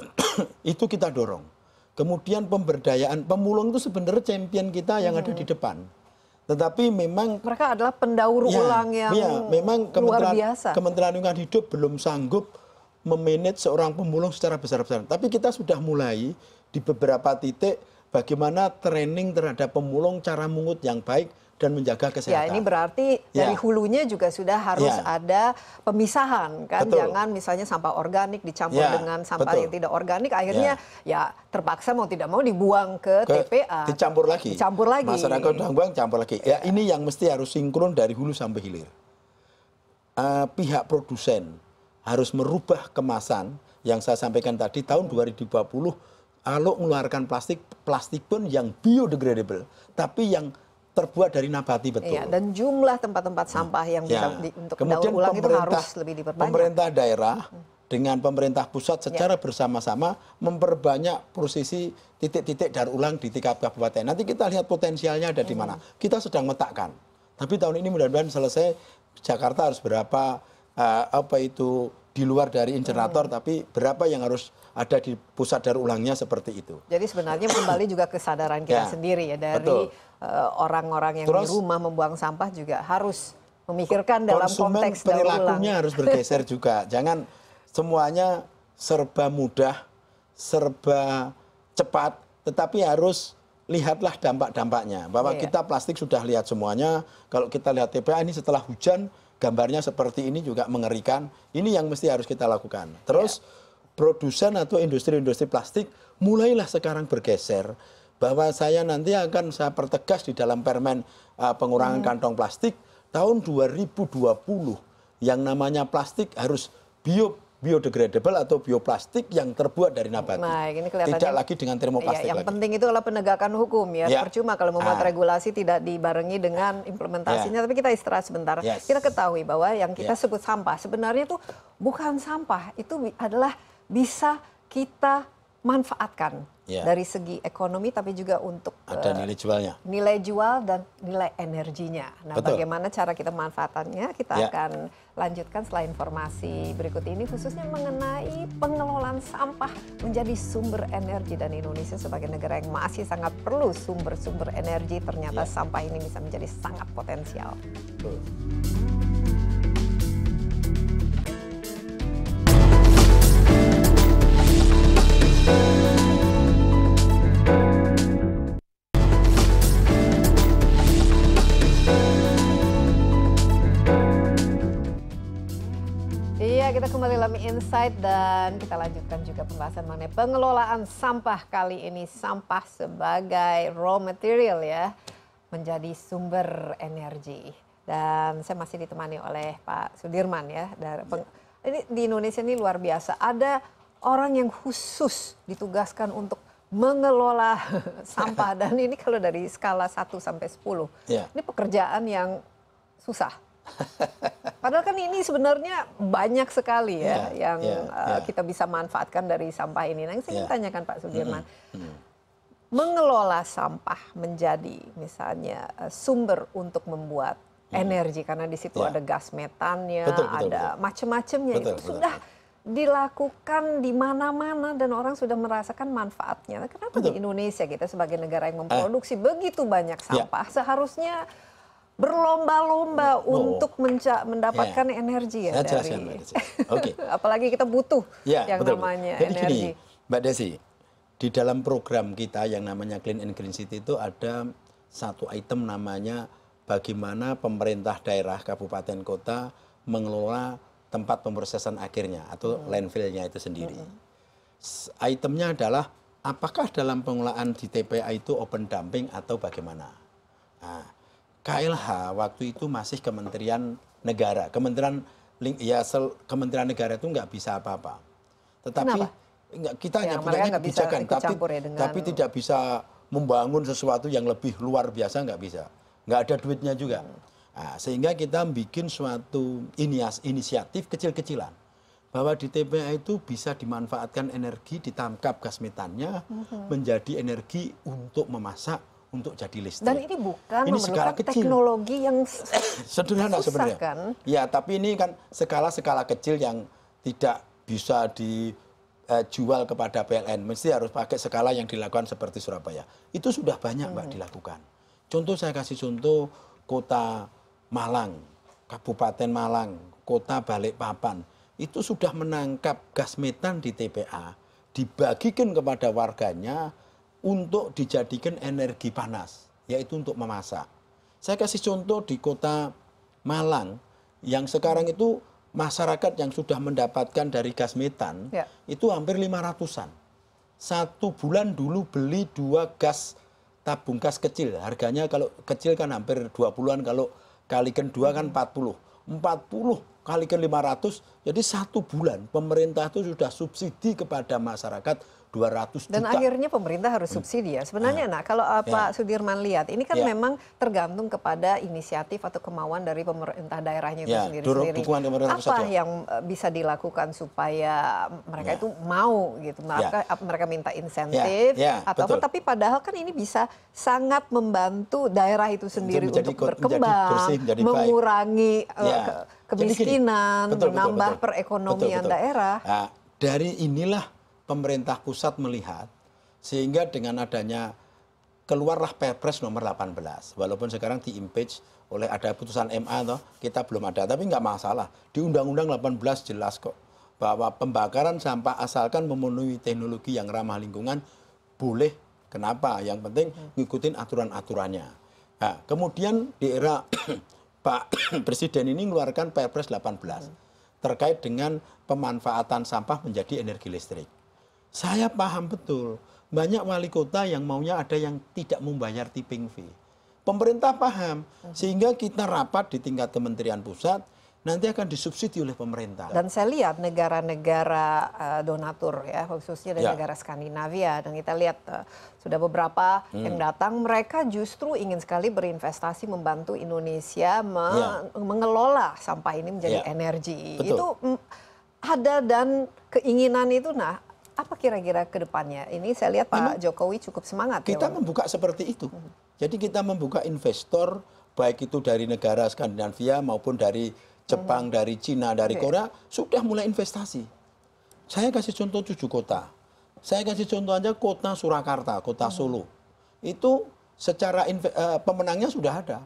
itu kita dorong. Kemudian pemberdayaan pemulung itu sebenarnya champion kita yang hmm. ada di iya. depan. Tetapi memang mereka adalah pendaur ya, ulang yang ya, memang luar Kementerian, biasa. Kementerian Lingkungan Hidup belum sanggup memanage seorang pemulung secara besar-besaran. Tapi kita sudah mulai di beberapa titik bagaimana training terhadap pemulung cara mungut yang baik dan menjaga ya, kesehatan. Ya, ini berarti ya. dari hulunya juga sudah harus ya. ada pemisahan kan, Betul. jangan misalnya sampah organik dicampur ya. dengan sampah Betul. yang tidak organik, akhirnya ya. ya terpaksa mau tidak mau dibuang ke, ke TPA. Dicampur lagi. Dicampur lagi. Masyarakat udah buang, campur lagi. Ya, ya ini yang mesti harus sinkron dari hulu sampai hilir. Uh, pihak produsen harus merubah kemasan yang saya sampaikan tadi tahun 2020 kalau mengeluarkan plastik plastik pun yang biodegradable tapi yang terbuat dari nabati iya, betul. Iya, dan jumlah tempat-tempat hmm. sampah yang bisa ya. di, untuk Kemudian ulang itu harus lebih diperbanyak. Pemerintah daerah hmm. dengan pemerintah pusat ya. secara ya. bersama-sama memperbanyak posisi titik-titik daur ulang di tingkat kabupaten. Nanti kita lihat potensialnya ada di mana. Hmm. Kita sedang metakkan. Tapi tahun ini mudah-mudahan selesai Jakarta harus berapa uh, apa itu di luar dari incinerator hmm. tapi berapa yang harus ada di pusat daur ulangnya seperti itu. Jadi sebenarnya kembali juga kesadaran kita ya, sendiri ya dari betul Eh, orang orang yang di rumah membuang sampah juga harus memikirkan dalam konteks daur ulang. perilakunya harus bergeser juga. Jangan semuanya serba mudah, serba cepat, tetapi harus lihatlah dampak-dampaknya. Bahwa iya. kita plastik sudah lihat semuanya. Kalau kita lihat TPA ini setelah hujan gambarnya seperti ini juga mengerikan. Ini yang mesti harus kita lakukan. Terus iya. produsen atau industri-industri plastik mulailah sekarang bergeser bahwa saya nanti akan saya pertegas di dalam permen uh, pengurangan hmm. kantong plastik tahun 2020 yang namanya plastik harus bio biodegradable atau bioplastik yang terbuat dari nabati. Nah, ini tidak lagi dengan termoplastik. Ya, yang lagi. penting itu adalah penegakan hukum ya. ya. Percuma kalau membuat ah. regulasi tidak dibarengi dengan implementasinya. Ya. Tapi kita istirahat sebentar. Yes. Kita ketahui bahwa yang kita ya. sebut sampah sebenarnya itu bukan sampah. Itu adalah bisa kita manfaatkan Ya. dari segi ekonomi tapi juga untuk eh, nilai jual dan nilai energinya. Nah bagaimana cara kita manfaatannya kita ya. akan lanjutkan setelah informasi berikut ini khususnya mengenai pengelolaan sampah menjadi sumber energi dan Indonesia sebagai negara yang masih sangat perlu sumber-sumber energi ternyata ya. sampah ini bisa menjadi sangat potensial. Betul. thank you insight dan kita lanjutkan juga pembahasan mengenai pengelolaan sampah kali ini sampah sebagai raw material ya menjadi sumber energi dan saya masih ditemani oleh Pak Sudirman ya dari iya. peng... ini di Indonesia ini luar biasa ada orang yang khusus ditugaskan untuk mengelola sampah dan ini kalau dari skala 1 sampai 10 yeah. Iya. ini pekerjaan yang susah Padahal kan ini sebenarnya banyak sekali ya yeah, yang yeah, ya, yeah. kita bisa manfaatkan dari sampah ini. Nah, saya yeah. tanyakan Pak Sudirman, mm -hmm. mengelola sampah menjadi misalnya eh, sumber untuk membuat mm -hmm. energi karena di situ yeah. ada gas metannya, betul, betul, ada macam-macamnya itu betul, sudah betul. dilakukan di mana-mana dan orang sudah merasakan manfaatnya. Kenapa betul. di Indonesia kita sebagai negara yang eh. memproduksi eh. begitu banyak ya. sampah yeah. seharusnya berlomba-lomba untuk ya. mendapatkan energi ya dari apalagi kita butuh ya, yang namanya energi. Mbak Desi, di dalam program kita yang namanya Clean and Green City itu ada satu item namanya bagaimana pemerintah daerah kabupaten kota mengelola tempat pemrosesan akhirnya atau hmm. landfillnya itu sendiri. Hmm. Itemnya adalah apakah dalam pengelolaan di TPA itu open dumping atau bagaimana? Nah, KLH waktu itu masih Kementerian Negara. Kementerian ya sel, Kementerian Negara itu nggak bisa apa-apa. Tetapi enggak, kita ya, hanya punya kebijakan, tapi ya dengan... tapi tidak bisa membangun sesuatu yang lebih luar biasa nggak bisa. Nggak ada duitnya juga. Hmm. Nah, sehingga kita bikin suatu inias, inisiatif kecil-kecilan bahwa di TPA itu bisa dimanfaatkan energi ditangkap gas metannya mm -hmm. menjadi energi untuk memasak untuk jadi listrik. Dan ini bukan ini skala kecil. teknologi yang sederhana susah, sebenarnya. Kan? Ya, tapi ini kan skala-skala kecil yang tidak bisa dijual eh, kepada PLN. Mesti harus pakai skala yang dilakukan seperti Surabaya. Itu sudah banyak, hmm. Mbak, dilakukan. Contoh saya kasih contoh kota Malang, Kabupaten Malang, kota Balikpapan. Itu sudah menangkap gas metan di TPA, dibagikan kepada warganya untuk dijadikan energi panas, yaitu untuk memasak. Saya kasih contoh di kota Malang yang sekarang itu masyarakat yang sudah mendapatkan dari gas metan ya. itu hampir 500-an. Satu bulan dulu beli dua gas tabung gas kecil. Harganya kalau kecil kan hampir 20-an kalau kalikan dua kan 40. Hmm. 40 kalikan 500 jadi satu bulan pemerintah itu sudah subsidi kepada masyarakat 200 juta. Dan akhirnya pemerintah harus subsidi ya. Sebenarnya nah, kalau eh, ya. Pak Sudirman lihat ini kan ya. memang tergantung kepada inisiatif atau kemauan dari pemerintah daerahnya itu sendiri-sendiri. Ya, Apa yang eh, bisa dilakukan supaya mereka ya. itu mau gitu. Mereka ya. mereka minta ya. insentif ya. Ya. atau tapi padahal kan ini bisa sangat membantu daerah itu sendiri menjadi, untuk berkembang, menjadi bersih, menjadi mengurangi eh, ya. kemiskinan, betul, menambah betul, betul, perekonomian betul, betul. daerah. Nah, dari inilah pemerintah pusat melihat sehingga dengan adanya keluarlah Perpres nomor 18 walaupun sekarang di impeach oleh ada putusan MA toh kita belum ada tapi nggak masalah di Undang-Undang 18 jelas kok bahwa pembakaran sampah asalkan memenuhi teknologi yang ramah lingkungan boleh kenapa yang penting hmm. ngikutin aturan-aturannya nah, kemudian di era Pak Presiden ini mengeluarkan Perpres 18 hmm. terkait dengan pemanfaatan sampah menjadi energi listrik saya paham betul, banyak wali kota yang maunya ada yang tidak membayar tipping fee. Pemerintah paham, sehingga kita rapat di tingkat kementerian pusat, nanti akan disubsidi oleh pemerintah. Dan saya lihat negara-negara eh, donatur ya, khususnya dari ya. negara Skandinavia, dan kita lihat eh, sudah beberapa hmm. yang datang, mereka justru ingin sekali berinvestasi membantu Indonesia me ya. mengelola sampah ini menjadi ya. energi. Betul. Itu mm, ada dan keinginan itu, nah apa kira-kira ke depannya? Ini saya lihat Pak Jokowi cukup semangat. Kita ya, membuka seperti itu. Hmm. Jadi kita membuka investor baik itu dari negara Skandinavia maupun dari Jepang, hmm. dari Cina, dari okay. Korea sudah mulai investasi. Saya kasih contoh tujuh kota. Saya kasih contoh aja kota Surakarta, kota hmm. Solo. Itu secara uh, pemenangnya sudah ada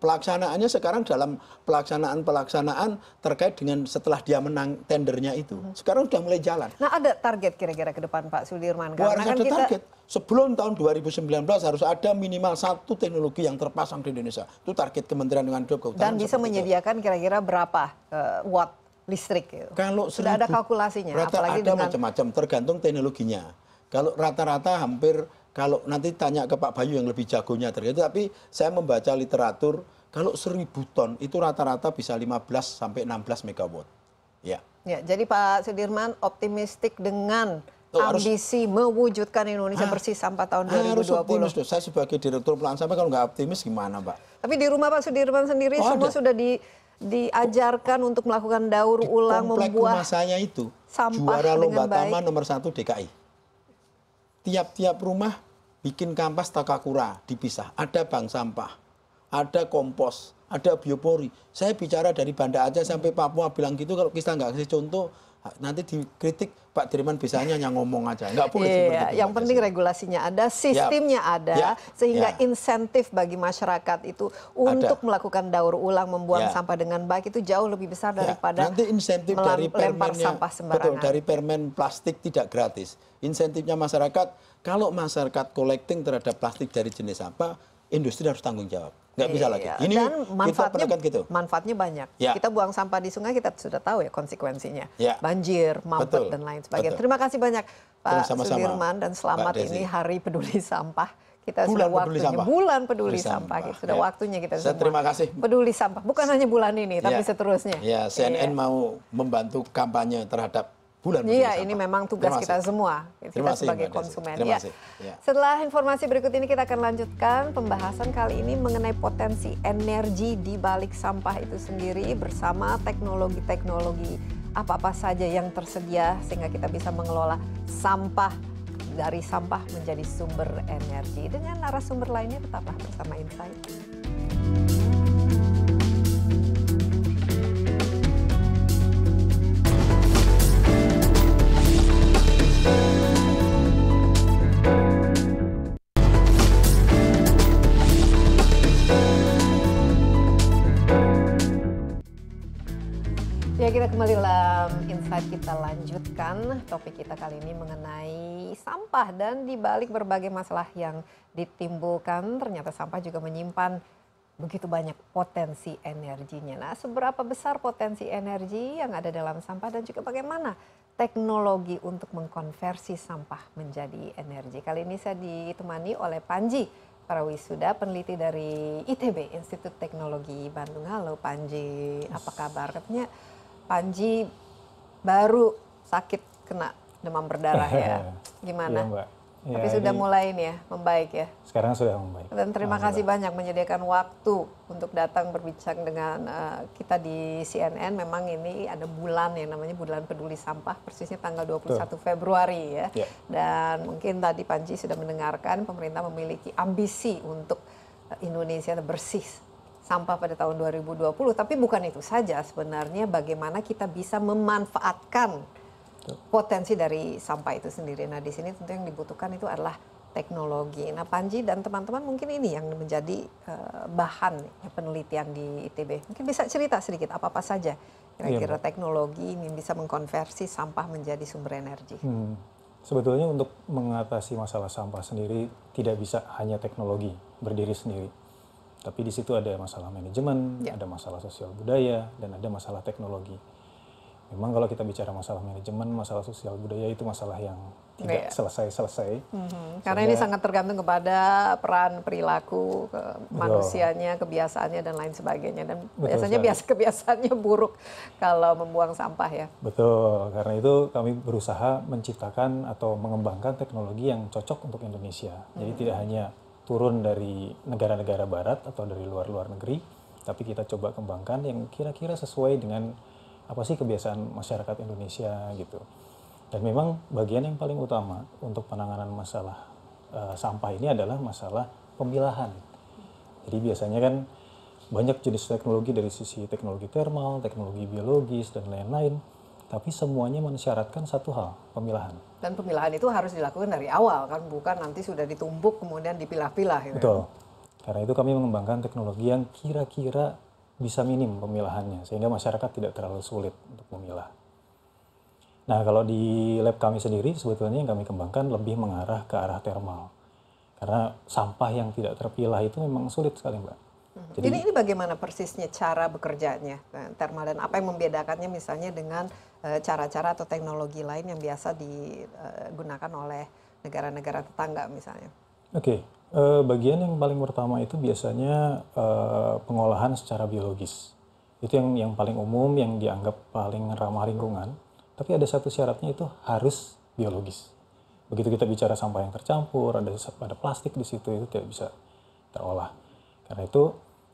pelaksanaannya sekarang dalam pelaksanaan pelaksanaan terkait dengan setelah dia menang tendernya itu hmm. sekarang sudah mulai jalan. Nah ada target kira-kira ke depan Pak Sudirman? Karena harus kan ada kita... target. Sebelum tahun 2019 harus ada minimal satu teknologi yang terpasang di Indonesia. Itu target Kementerian dengan Kehutanan. Dan bisa menyediakan kira-kira berapa uh, watt listrik? Gitu. Kalau sudah ada kalkulasinya, rata apalagi ada dengan... macam-macam tergantung teknologinya. Kalau rata-rata hampir kalau nanti tanya ke Pak Bayu yang lebih jagonya ternyata tapi saya membaca literatur kalau seribu ton itu rata-rata bisa 15 sampai 16 megawatt. Ya. Ya, jadi Pak Sudirman optimistik dengan Tuh, ambisi mewujudkan Indonesia ah, bersih sampai tahun 2020. Harus optimis Saya sebagai direktur pelan sampai kalau nggak optimis gimana, Pak? Tapi di rumah Pak Sudirman sendiri oh, semua ada. sudah di diajarkan untuk melakukan daur ulang membuat rumah saya itu sampah juara lomba taman nomor satu DKI tiap-tiap rumah bikin kampas takakura dipisah, ada bank sampah, ada kompos, ada biopori. Saya bicara dari Banda Aceh sampai Papua bilang gitu kalau kita nggak kasih contoh nanti dikritik Pak Dirman bisanya hanya ngomong aja nggak boleh yeah, seperti yang penting regulasinya ada sistemnya yeah. ada yeah. sehingga yeah. insentif bagi masyarakat itu untuk ada. melakukan daur ulang membuang yeah. sampah dengan baik itu jauh lebih besar ya. daripada yeah. nanti insentif dari permen sampah sembarangan betul dari permen plastik tidak gratis insentifnya masyarakat kalau masyarakat collecting terhadap plastik dari jenis apa, industri harus tanggung jawab. Nggak iya, bisa lagi. Iya. Ini Dan manfaatnya, kita gitu. manfaatnya banyak. Ya. Kita buang sampah di sungai, kita sudah tahu ya konsekuensinya. Ya. Banjir, mampet, Betul. dan lain sebagainya. Betul. Terima kasih banyak Pak Sama -sama. Sudirman dan selamat ini Hari Peduli Sampah kita bulan sudah waktunya peduli bulan peduli, peduli sampah, sampah. Gitu, sudah ya. waktunya kita saya semua. terima kasih peduli sampah bukan hanya bulan ini tapi ya. seterusnya ya CNN ya. mau membantu kampanye terhadap bulan. Iya, ini memang tugas kita semua, kita Terima sebagai konsumen. Terima ya. kasih. Ya. Setelah informasi berikut ini kita akan lanjutkan pembahasan kali ini mengenai potensi energi di balik sampah itu sendiri bersama teknologi-teknologi apa-apa saja yang tersedia sehingga kita bisa mengelola sampah dari sampah menjadi sumber energi. Dengan narasumber lainnya tetaplah bersama Insight. kita kembali dalam insight kita lanjutkan topik kita kali ini mengenai sampah dan dibalik berbagai masalah yang ditimbulkan ternyata sampah juga menyimpan begitu banyak potensi energinya. Nah, seberapa besar potensi energi yang ada dalam sampah dan juga bagaimana teknologi untuk mengkonversi sampah menjadi energi. Kali ini saya ditemani oleh Panji Parawisuda, peneliti dari ITB, Institut Teknologi Bandung. Halo Panji, apa kabar? Katanya Panji baru sakit kena demam berdarah ya. Gimana? Iya, Mbak. Ya, Tapi iya, sudah jadi, mulai nih ya, membaik ya. Sekarang sudah membaik. Dan terima kasih banyak menyediakan waktu untuk datang berbincang dengan uh, kita di CNN. Memang ini ada bulan yang namanya bulan peduli sampah, persisnya tanggal 21 Tuh. Februari ya. ya. Dan mungkin tadi Panji sudah mendengarkan pemerintah memiliki ambisi untuk eh, Indonesia bersih sampah pada tahun 2020. Tapi bukan itu saja sebenarnya bagaimana kita bisa memanfaatkan potensi dari sampah itu sendiri. Nah di sini tentu yang dibutuhkan itu adalah teknologi. Nah Panji dan teman-teman mungkin ini yang menjadi eh, bahan ya, penelitian di ITB. Mungkin bisa cerita sedikit apa-apa saja kira-kira ya, teknologi yang bisa mengkonversi sampah menjadi sumber energi. Hmm. Sebetulnya untuk mengatasi masalah sampah sendiri tidak bisa hanya teknologi berdiri sendiri tapi di situ ada masalah manajemen, yeah. ada masalah sosial budaya, dan ada masalah teknologi. Memang kalau kita bicara masalah manajemen, masalah sosial budaya itu masalah yang tidak iya. selesai-selesai. Mm -hmm. Karena ini sangat tergantung kepada peran perilaku ke betul. manusianya, kebiasaannya dan lain sebagainya. Dan betul biasanya bias kebiasaannya buruk kalau membuang sampah ya. Betul. Karena itu kami berusaha menciptakan atau mengembangkan teknologi yang cocok untuk Indonesia. Jadi mm -hmm. tidak hanya turun dari negara-negara barat atau dari luar-luar negeri, tapi kita coba kembangkan yang kira-kira sesuai dengan apa sih kebiasaan masyarakat Indonesia gitu. Dan memang bagian yang paling utama untuk penanganan masalah e, sampah ini adalah masalah pemilahan. Jadi biasanya kan banyak jenis teknologi dari sisi teknologi thermal, teknologi biologis dan lain-lain, tapi semuanya mensyaratkan satu hal, pemilahan dan pemilahan itu harus dilakukan dari awal kan bukan nanti sudah ditumbuk kemudian dipilah-pilah gitu. Betul. Karena itu kami mengembangkan teknologi yang kira-kira bisa minim pemilahannya sehingga masyarakat tidak terlalu sulit untuk memilah. Nah, kalau di lab kami sendiri sebetulnya yang kami kembangkan lebih mengarah ke arah thermal Karena sampah yang tidak terpilah itu memang sulit sekali, Mbak jadi ini bagaimana persisnya cara bekerjanya eh, thermal dan apa yang membedakannya misalnya dengan eh, cara cara atau teknologi lain yang biasa digunakan eh, oleh negara negara tetangga misalnya oke bagian yang paling pertama itu biasanya pengolahan secara biologis itu yang yang paling umum yang dianggap paling ramah lingkungan tapi ada satu syaratnya itu harus biologis begitu kita bicara sampah yang tercampur ada ada plastik di situ itu tidak bisa terolah karena itu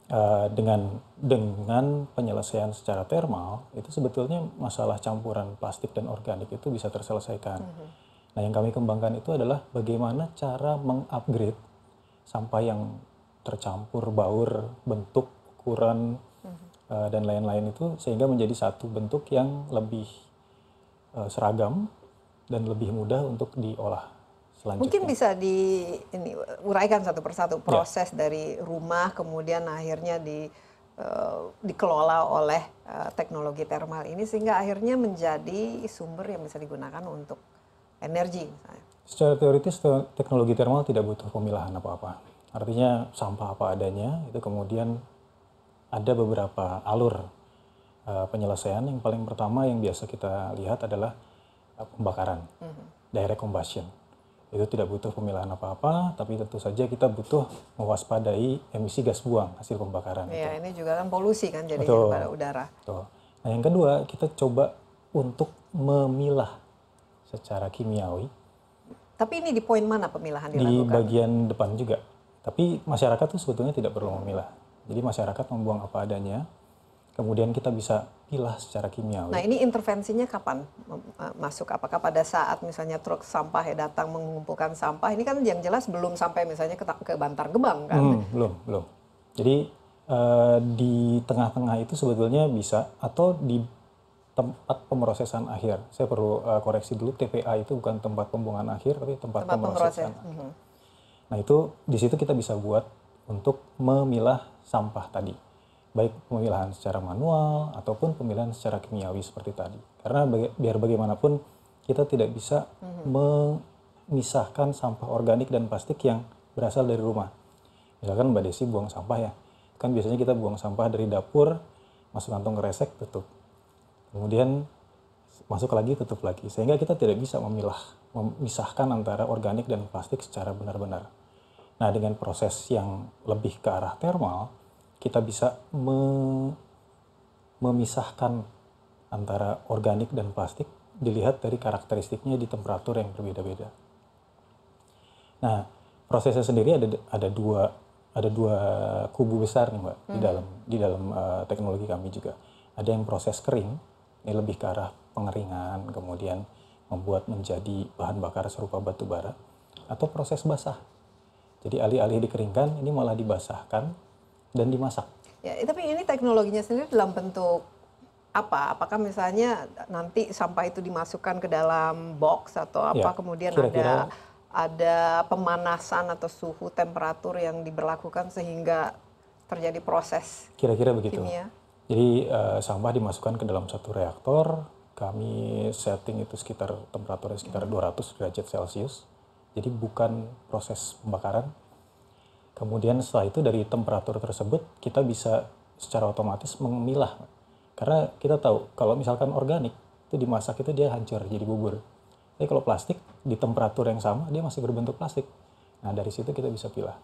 Eh, dengan dengan penyelesaian secara termal itu sebetulnya masalah campuran plastik dan organik itu bisa terselesaikan. Mm -hmm. Nah, yang kami kembangkan itu adalah bagaimana cara mengupgrade sampah yang tercampur baur, bentuk, ukuran mm -hmm. uh, dan lain-lain itu sehingga menjadi satu bentuk yang lebih uh, seragam dan lebih mudah untuk diolah mungkin bisa diuraikan satu persatu ya. proses dari rumah kemudian akhirnya eh, dikelola oleh eh, teknologi termal ini sehingga akhirnya menjadi sumber yang bisa digunakan untuk energi Secara teoritis teknologi termal tidak butuh pemilahan apa-apa. Artinya sampah apa adanya itu kemudian ada beberapa alur eh, penyelesaian. Yang paling pertama yang biasa kita lihat adalah pembakaran, mm-hmm. direct combustion itu tidak butuh pemilahan apa-apa, tapi tentu saja kita butuh mewaspadai emisi gas buang hasil pembakaran. Iya, ini juga kan polusi kan jadi pada udara. Betul. Nah yang kedua kita coba untuk memilah secara kimiawi. Tapi ini di poin mana pemilahan dilakukan? Di bagian depan juga. Tapi masyarakat tuh sebetulnya tidak perlu memilah. Jadi masyarakat membuang apa adanya, kemudian kita bisa pilah secara kimia. Nah ini intervensinya kapan eh, masuk? Apakah pada saat misalnya truk sampah ya datang mengumpulkan sampah? Ini kan yang jelas belum sampai misalnya ke, ke Bantar Gebang kan? Hmm, belum, belum. Jadi uh, di tengah-tengah itu sebetulnya bisa atau di tempat pemrosesan akhir. Saya perlu uh, koreksi dulu TPA itu bukan tempat pembuangan akhir tapi tempat, tempat pemrosesan. Pemroses. Akhir. Hmm. Nah, itu di situ kita bisa buat untuk memilah sampah tadi baik pemilahan secara manual ataupun pemilahan secara kimiawi seperti tadi. Karena baga biar bagaimanapun kita tidak bisa mhm. memisahkan sampah organik dan plastik yang berasal dari rumah. Misalkan Mbak Desi buang sampah ya, kan biasanya kita buang sampah dari dapur, masuk kantong resek, tutup. Kemudian masuk lagi, tutup lagi. Sehingga kita tidak bisa memilah, memisahkan antara organik dan plastik secara benar-benar. Nah dengan proses yang lebih ke arah thermal, kita bisa me memisahkan antara organik dan plastik dilihat dari karakteristiknya di temperatur yang berbeda-beda. Nah, prosesnya sendiri ada ada dua ada dua kubu besar nih mbak hmm. di dalam di dalam uh, teknologi kami juga ada yang proses kering ini lebih ke arah pengeringan kemudian membuat menjadi bahan bakar serupa batu bara atau proses basah jadi alih-alih dikeringkan ini malah dibasahkan dan dimasak. Ya, tapi ini teknologinya sendiri dalam bentuk apa? Apakah misalnya nanti sampah itu dimasukkan ke dalam box atau apa ya, kemudian kira -kira ada ada pemanasan atau suhu temperatur yang diberlakukan sehingga terjadi proses. Kira-kira begitu. Kimia. Jadi uh, sampah dimasukkan ke dalam satu reaktor, kami setting itu sekitar temperaturnya sekitar 200 derajat Celcius. Jadi bukan proses pembakaran, Kemudian setelah itu dari temperatur tersebut kita bisa secara otomatis memilah. Karena kita tahu kalau misalkan organik itu dimasak itu dia hancur jadi bubur. Tapi kalau plastik di temperatur yang sama dia masih berbentuk plastik. Nah dari situ kita bisa pilah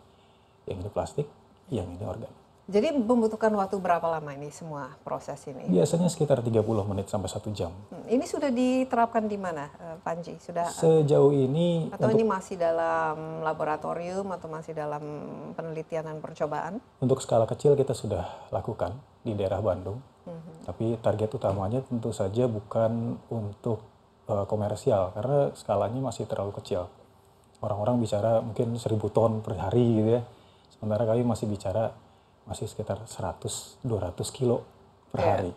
yang itu plastik, yang ini organik. Jadi membutuhkan waktu berapa lama ini semua proses ini? Biasanya sekitar 30 menit sampai satu jam. Hmm, ini sudah diterapkan di mana, eh, Panji? Sudah eh, sejauh ini atau untuk, ini masih dalam laboratorium atau masih dalam penelitian dan percobaan? Untuk skala kecil kita sudah lakukan di daerah Bandung. Mm -hmm. Tapi target utamanya tentu saja bukan untuk uh, komersial karena skalanya masih terlalu kecil. Orang-orang bicara mungkin seribu ton per hari gitu ya. Sementara kami masih bicara masih sekitar 100-200 kilo per yeah. hari.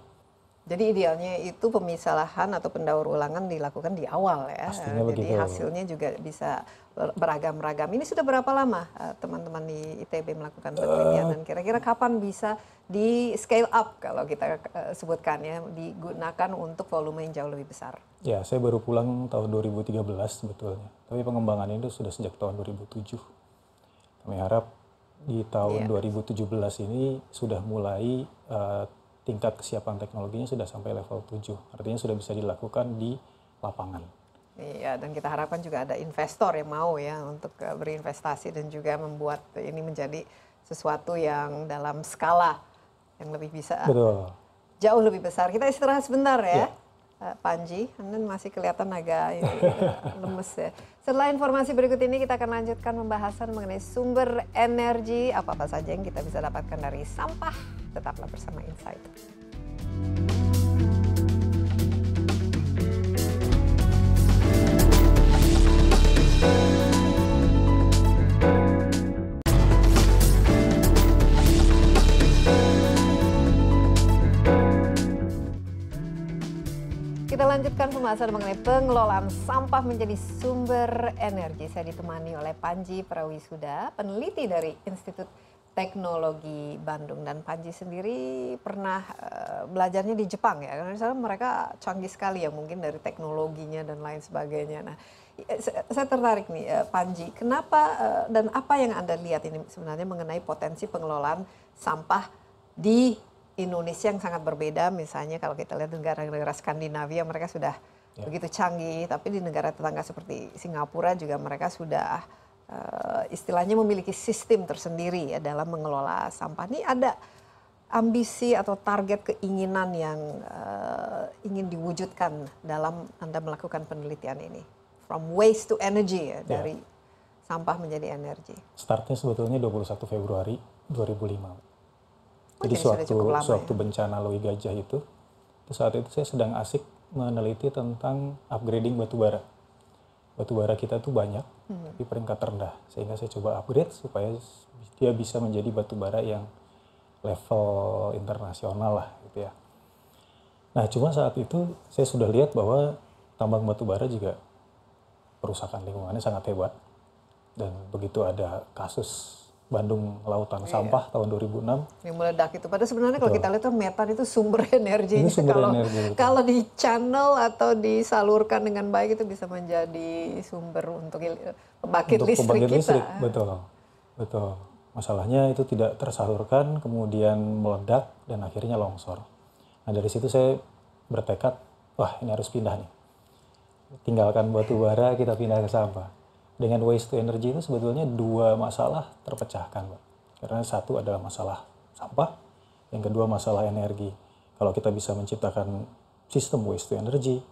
Jadi idealnya itu pemisahan atau pendaur ulangan dilakukan di awal ya. Pastinya Jadi begitu. hasilnya juga bisa beragam-ragam. Ini sudah berapa lama eh, teman-teman di ITB melakukan eh. penelitian uh, dan kira-kira kapan bisa di scale up kalau kita eh, sebutkan ya digunakan untuk volume yang jauh lebih besar? Ya, saya baru pulang tahun 2013 sebetulnya. Tapi pengembangan itu sudah sejak tahun 2007. Kami harap di tahun yeah. 2017 ini sudah mulai uh, tingkat kesiapan teknologinya sudah sampai level 7. Artinya sudah bisa dilakukan di lapangan. Iya, dan kita harapkan juga ada investor yang mau ya untuk eh, berinvestasi dan juga membuat ini menjadi sesuatu yang dalam skala yang lebih bisa Betul. jauh lebih besar. Kita istirahat sebentar ya. Yeah. Eh, Panji, Anda masih kelihatan agak lemes ya. Setelah informasi berikut ini kita akan lanjutkan pembahasan mengenai sumber energi apa-apa saja yang kita bisa dapatkan dari sampah. Tetaplah bersama Insight. melanjutkan pembahasan mengenai pengelolaan sampah menjadi sumber energi. Saya ditemani oleh Panji Prawisuda, peneliti dari Institut Teknologi Bandung dan Panji sendiri pernah uh, belajarnya di Jepang ya karena misalnya mereka canggih sekali ya mungkin dari teknologinya dan lain sebagainya. Nah, eh, saya tertarik nih uh, Panji, kenapa uh, dan apa yang Anda lihat ini sebenarnya mengenai potensi pengelolaan sampah di Indonesia yang sangat berbeda misalnya kalau kita lihat negara-negara Skandinavia mereka sudah ya. begitu canggih tapi di negara tetangga seperti Singapura juga mereka sudah uh, istilahnya memiliki sistem tersendiri ya dalam mengelola sampah ini ada ambisi atau target keinginan yang uh, ingin diwujudkan dalam anda melakukan penelitian ini from waste to energy ya, ya. dari sampah menjadi energi startnya sebetulnya 21 Februari 2005 jadi suatu suatu ya? bencana Lui Gajah itu, saat itu saya sedang asik meneliti tentang upgrading batu bara. Batu bara kita tuh banyak, hmm. tapi peringkat rendah. Sehingga saya coba upgrade supaya dia bisa menjadi batu bara yang level internasional lah gitu ya. Nah, cuma saat itu saya sudah lihat bahwa tambang batu bara juga perusakan lingkungannya sangat hebat. Dan begitu ada kasus Bandung Lautan iya. Sampah tahun 2006. Yang meledak itu. Padahal sebenarnya kalau kita lihat tuh metan itu sumber energi. Ini sumber kalau, energi. Itu. Kalau di channel atau disalurkan dengan baik itu bisa menjadi sumber untuk pembangkit untuk listrik pembangkit Listrik, betul. Betul. Masalahnya itu tidak tersalurkan, kemudian meledak dan akhirnya longsor. Nah dari situ saya bertekad, wah ini harus pindah nih. Tinggalkan batu bara, kita pindah ke sampah dengan waste to energy itu sebetulnya dua masalah terpecahkan, Pak. Karena satu adalah masalah sampah, yang kedua masalah energi. Kalau kita bisa menciptakan sistem waste to energy,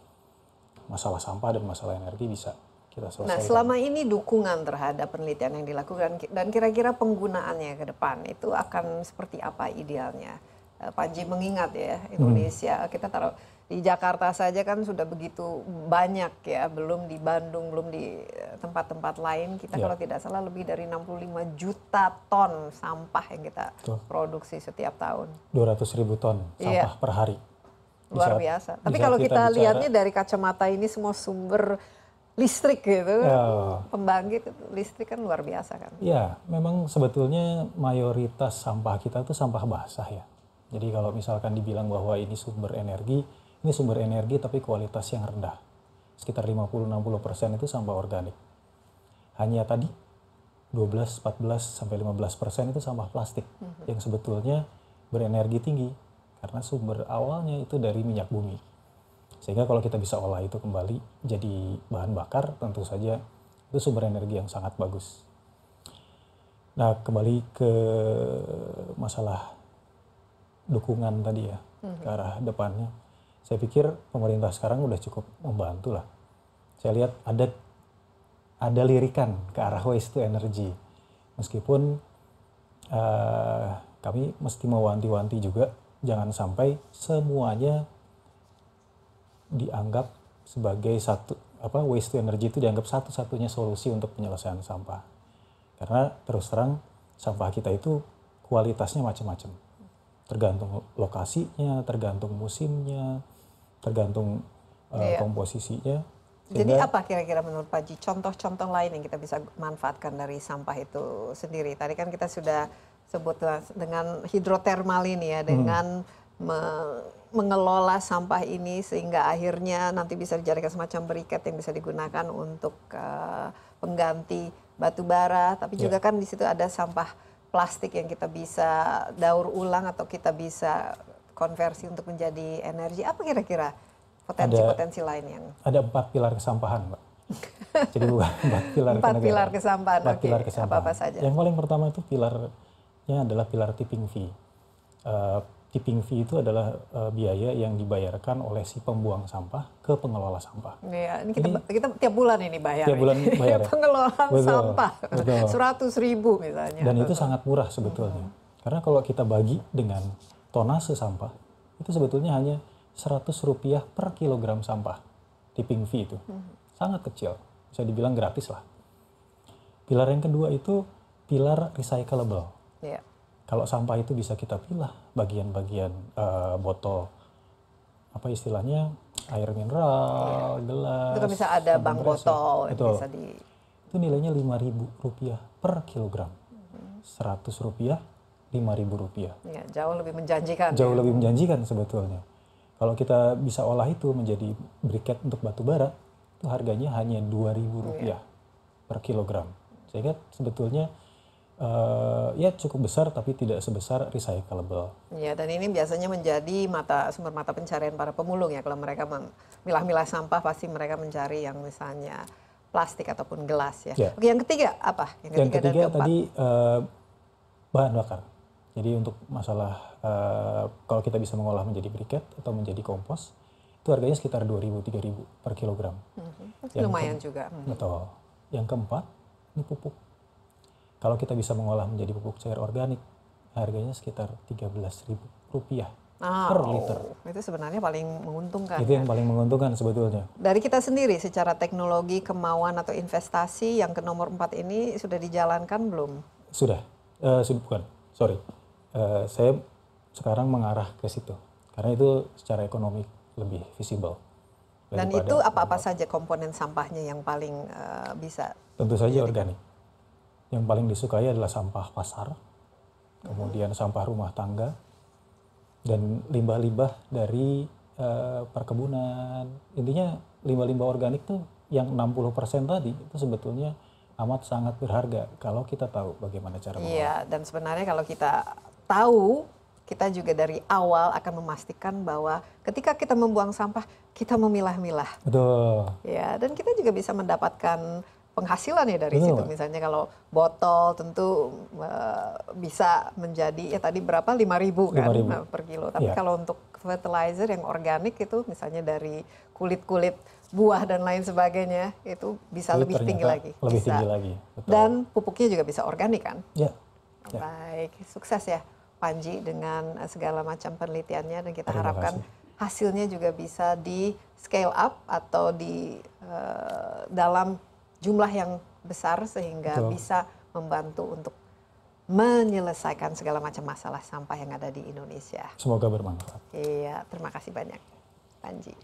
masalah sampah dan masalah energi bisa kita selesaikan. Nah, selama ini dukungan terhadap penelitian yang dilakukan dan kira-kira penggunaannya ke depan itu akan seperti apa idealnya? Eh, Panji mengingat ya Indonesia hmm. kita taruh di Jakarta saja kan sudah begitu banyak ya, belum di Bandung, belum di eh, tempat-tempat lain. Kita yeah. kalau tidak salah lebih dari 65 juta ton sampah yang kita Tuh. produksi setiap tahun. 200 ribu ton iya. sampah yeah. per hari. Di Luar saat, biasa. Tapi kalau kita, kita lihatnya dari kacamata ini semua sumber listrik gitu, ya. pembangkit listrik kan luar biasa kan. Iya, memang sebetulnya mayoritas sampah kita itu sampah basah ya. Jadi kalau misalkan dibilang bahwa ini sumber energi, ini sumber energi tapi kualitas yang rendah. Sekitar 50-60% itu sampah organik. Hanya tadi 12, 14 sampai 15% itu sampah plastik mm -hmm. yang sebetulnya berenergi tinggi karena sumber awalnya itu dari minyak bumi. Sehingga kalau kita bisa olah itu kembali jadi bahan bakar tentu saja itu sumber energi yang sangat bagus. Nah, kembali ke masalah dukungan tadi ya mm -hmm. ke mhm. arah depannya saya pikir pemerintah sekarang udah cukup membantu lah. Saya lihat ada ada lirikan ke arah waste to energy. Meskipun uh, kami mesti mewanti-wanti juga jangan sampai semuanya dianggap sebagai satu apa waste to energy itu dianggap satu-satunya solusi untuk penyelesaian sampah. Karena terus terang sampah kita itu kualitasnya macam-macam. Tergantung lokasinya, tergantung musimnya, tergantung uh, eh, yeah. komposisinya. Sehingga, Jadi apa kira-kira menurut Pak Ji contoh-contoh lain yang kita bisa manfaatkan dari sampah itu sendiri? Tadi kan kita sudah sebut dengan hidrotermal ini ya, hmm. dengan hmm. me mengelola sampah ini sehingga akhirnya nanti bisa dijadikan semacam berikat yang bisa digunakan untuk uh, pengganti batu bara, tapi yeah. juga iya. kan di situ ada sampah plastik yang kita bisa daur ulang atau kita bisa konversi untuk menjadi energi apa kira-kira potensi-potensi lain yang ada empat pilar kesampahan mbak jadi empat pilar empat pilar kesampahan empat pilar kesampahan apa, apa saja yang paling pertama itu pilarnya adalah pilar tipping fee uh, tipping fee itu adalah uh, biaya yang dibayarkan oleh si pembuang sampah ke pengelola sampah. Iya, ini kita, ini, kita tiap bulan ini bayar. Tiap bulan ini. bayar. Ya? pengelola betul, sampah, seratus ribu misalnya. Dan betul. itu sangat murah sebetulnya, hmm. karena kalau kita bagi dengan tonase sampah itu sebetulnya hanya 100 rupiah per kilogram sampah tipping fee itu. Hmm. Sangat kecil, bisa dibilang gratis lah. Pilar yang kedua itu pilar recyclable. Yeah. Kalau sampah itu bisa kita pilih bagian-bagian uh, botol, apa istilahnya, air mineral, yeah. gelas. Itu bisa ada bank botol. Itu, bisa di... itu nilainya 5.000 rupiah per kilogram. 100 hmm. rupiah ribu rupiah. Ya, jauh lebih menjanjikan. Jauh ya? lebih menjanjikan sebetulnya. Kalau kita bisa olah itu menjadi briket untuk batu bara, itu harganya hanya ribu iya. rupiah ya. per kilogram. Sehingga sebetulnya uh, ya cukup besar tapi tidak sebesar recyclable. Ya dan ini biasanya menjadi mata sumber mata pencarian para pemulung ya kalau mereka memilah-milah sampah pasti mereka mencari yang misalnya plastik ataupun gelas ya. ya. Oke yang ketiga apa? Yang ketiga, yang ketiga tadi uh, bahan bakar. Jadi untuk masalah uh, kalau kita bisa mengolah menjadi briket atau menjadi kompos, itu harganya sekitar 2.000-3.000 per kilogram. Mm-hmm. Yang Lumayan ke- juga. mm Yang keempat, ini pupuk. Kalau kita bisa mengolah menjadi pupuk cair organik, harganya sekitar 13.000 rupiah ah, per liter. itu sebenarnya paling menguntungkan. Itu yang kan? paling menguntungkan sebetulnya. Dari kita sendiri secara teknologi, kemauan atau investasi yang ke nomor 4 ini sudah dijalankan belum? Sudah. Uh, eh, sudah bukan. Sorry uh, saya sekarang mengarah ke situ karena itu secara ekonomi lebih visible. Dan itu apa-apa saja komponen sampahnya yang paling uh, bisa? Tentu saja organik. Yang paling disukai adalah sampah pasar, kemudian hmm. sampah rumah tangga, dan limbah-limbah dari uh, perkebunan. Intinya limbah-limbah organik tuh yang 60% tadi itu sebetulnya amat sangat berharga kalau kita tahu bagaimana cara iya, mengolah. Iya, dan sebenarnya kalau kita tahu kita juga dari awal akan memastikan bahwa ketika kita membuang sampah kita memilah-milah. Betul. Ya, dan kita juga bisa mendapatkan penghasilan ya dari Betul. situ. Misalnya kalau botol tentu uh, bisa menjadi ya tadi berapa 5000 kan 5 eh, per kilo. Tapi ya. kalau untuk fertilizer yang organik itu misalnya dari kulit-kulit buah dan lain sebagainya itu bisa Jadi lebih tinggi lagi. Lebih bisa. tinggi lagi. Betul. Dan pupuknya juga bisa organik kan? Ya Ya. baik sukses ya panji dengan eh, segala macam penelitiannya dan kita harapkan hasilnya juga bisa di scale up atau di eh, dalam jumlah yang besar sehingga bisa membantu untuk menyelesaikan segala macam masalah sampah yang ada di Indonesia. Semoga bermanfaat. Iya, terima kasih banyak Panji.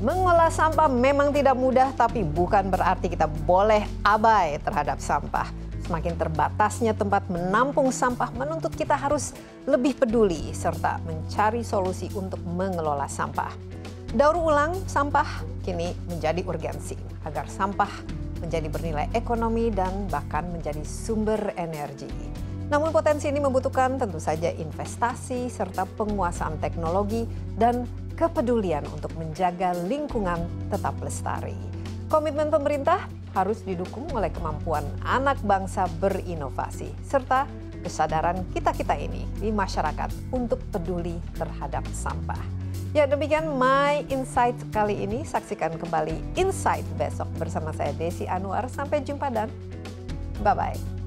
Mengolah sampah memang tidak mudah, tapi bukan berarti kita boleh abai terhadap sampah. Semakin terbatasnya tempat menampung sampah menuntut kita harus lebih peduli serta mencari solusi untuk mengelola sampah. Daur ulang sampah kini menjadi urgensi agar sampah menjadi bernilai ekonomi dan bahkan menjadi sumber energi. Namun potensi ini membutuhkan tentu saja investasi serta penguasaan teknologi dan kepedulian untuk menjaga lingkungan tetap lestari. Komitmen pemerintah harus didukung oleh kemampuan anak bangsa berinovasi serta kesadaran kita-kita ini di masyarakat untuk peduli terhadap sampah. Ya demikian My Insight kali ini. Saksikan kembali Insight besok bersama saya Desi Anwar. Sampai jumpa dan bye-bye.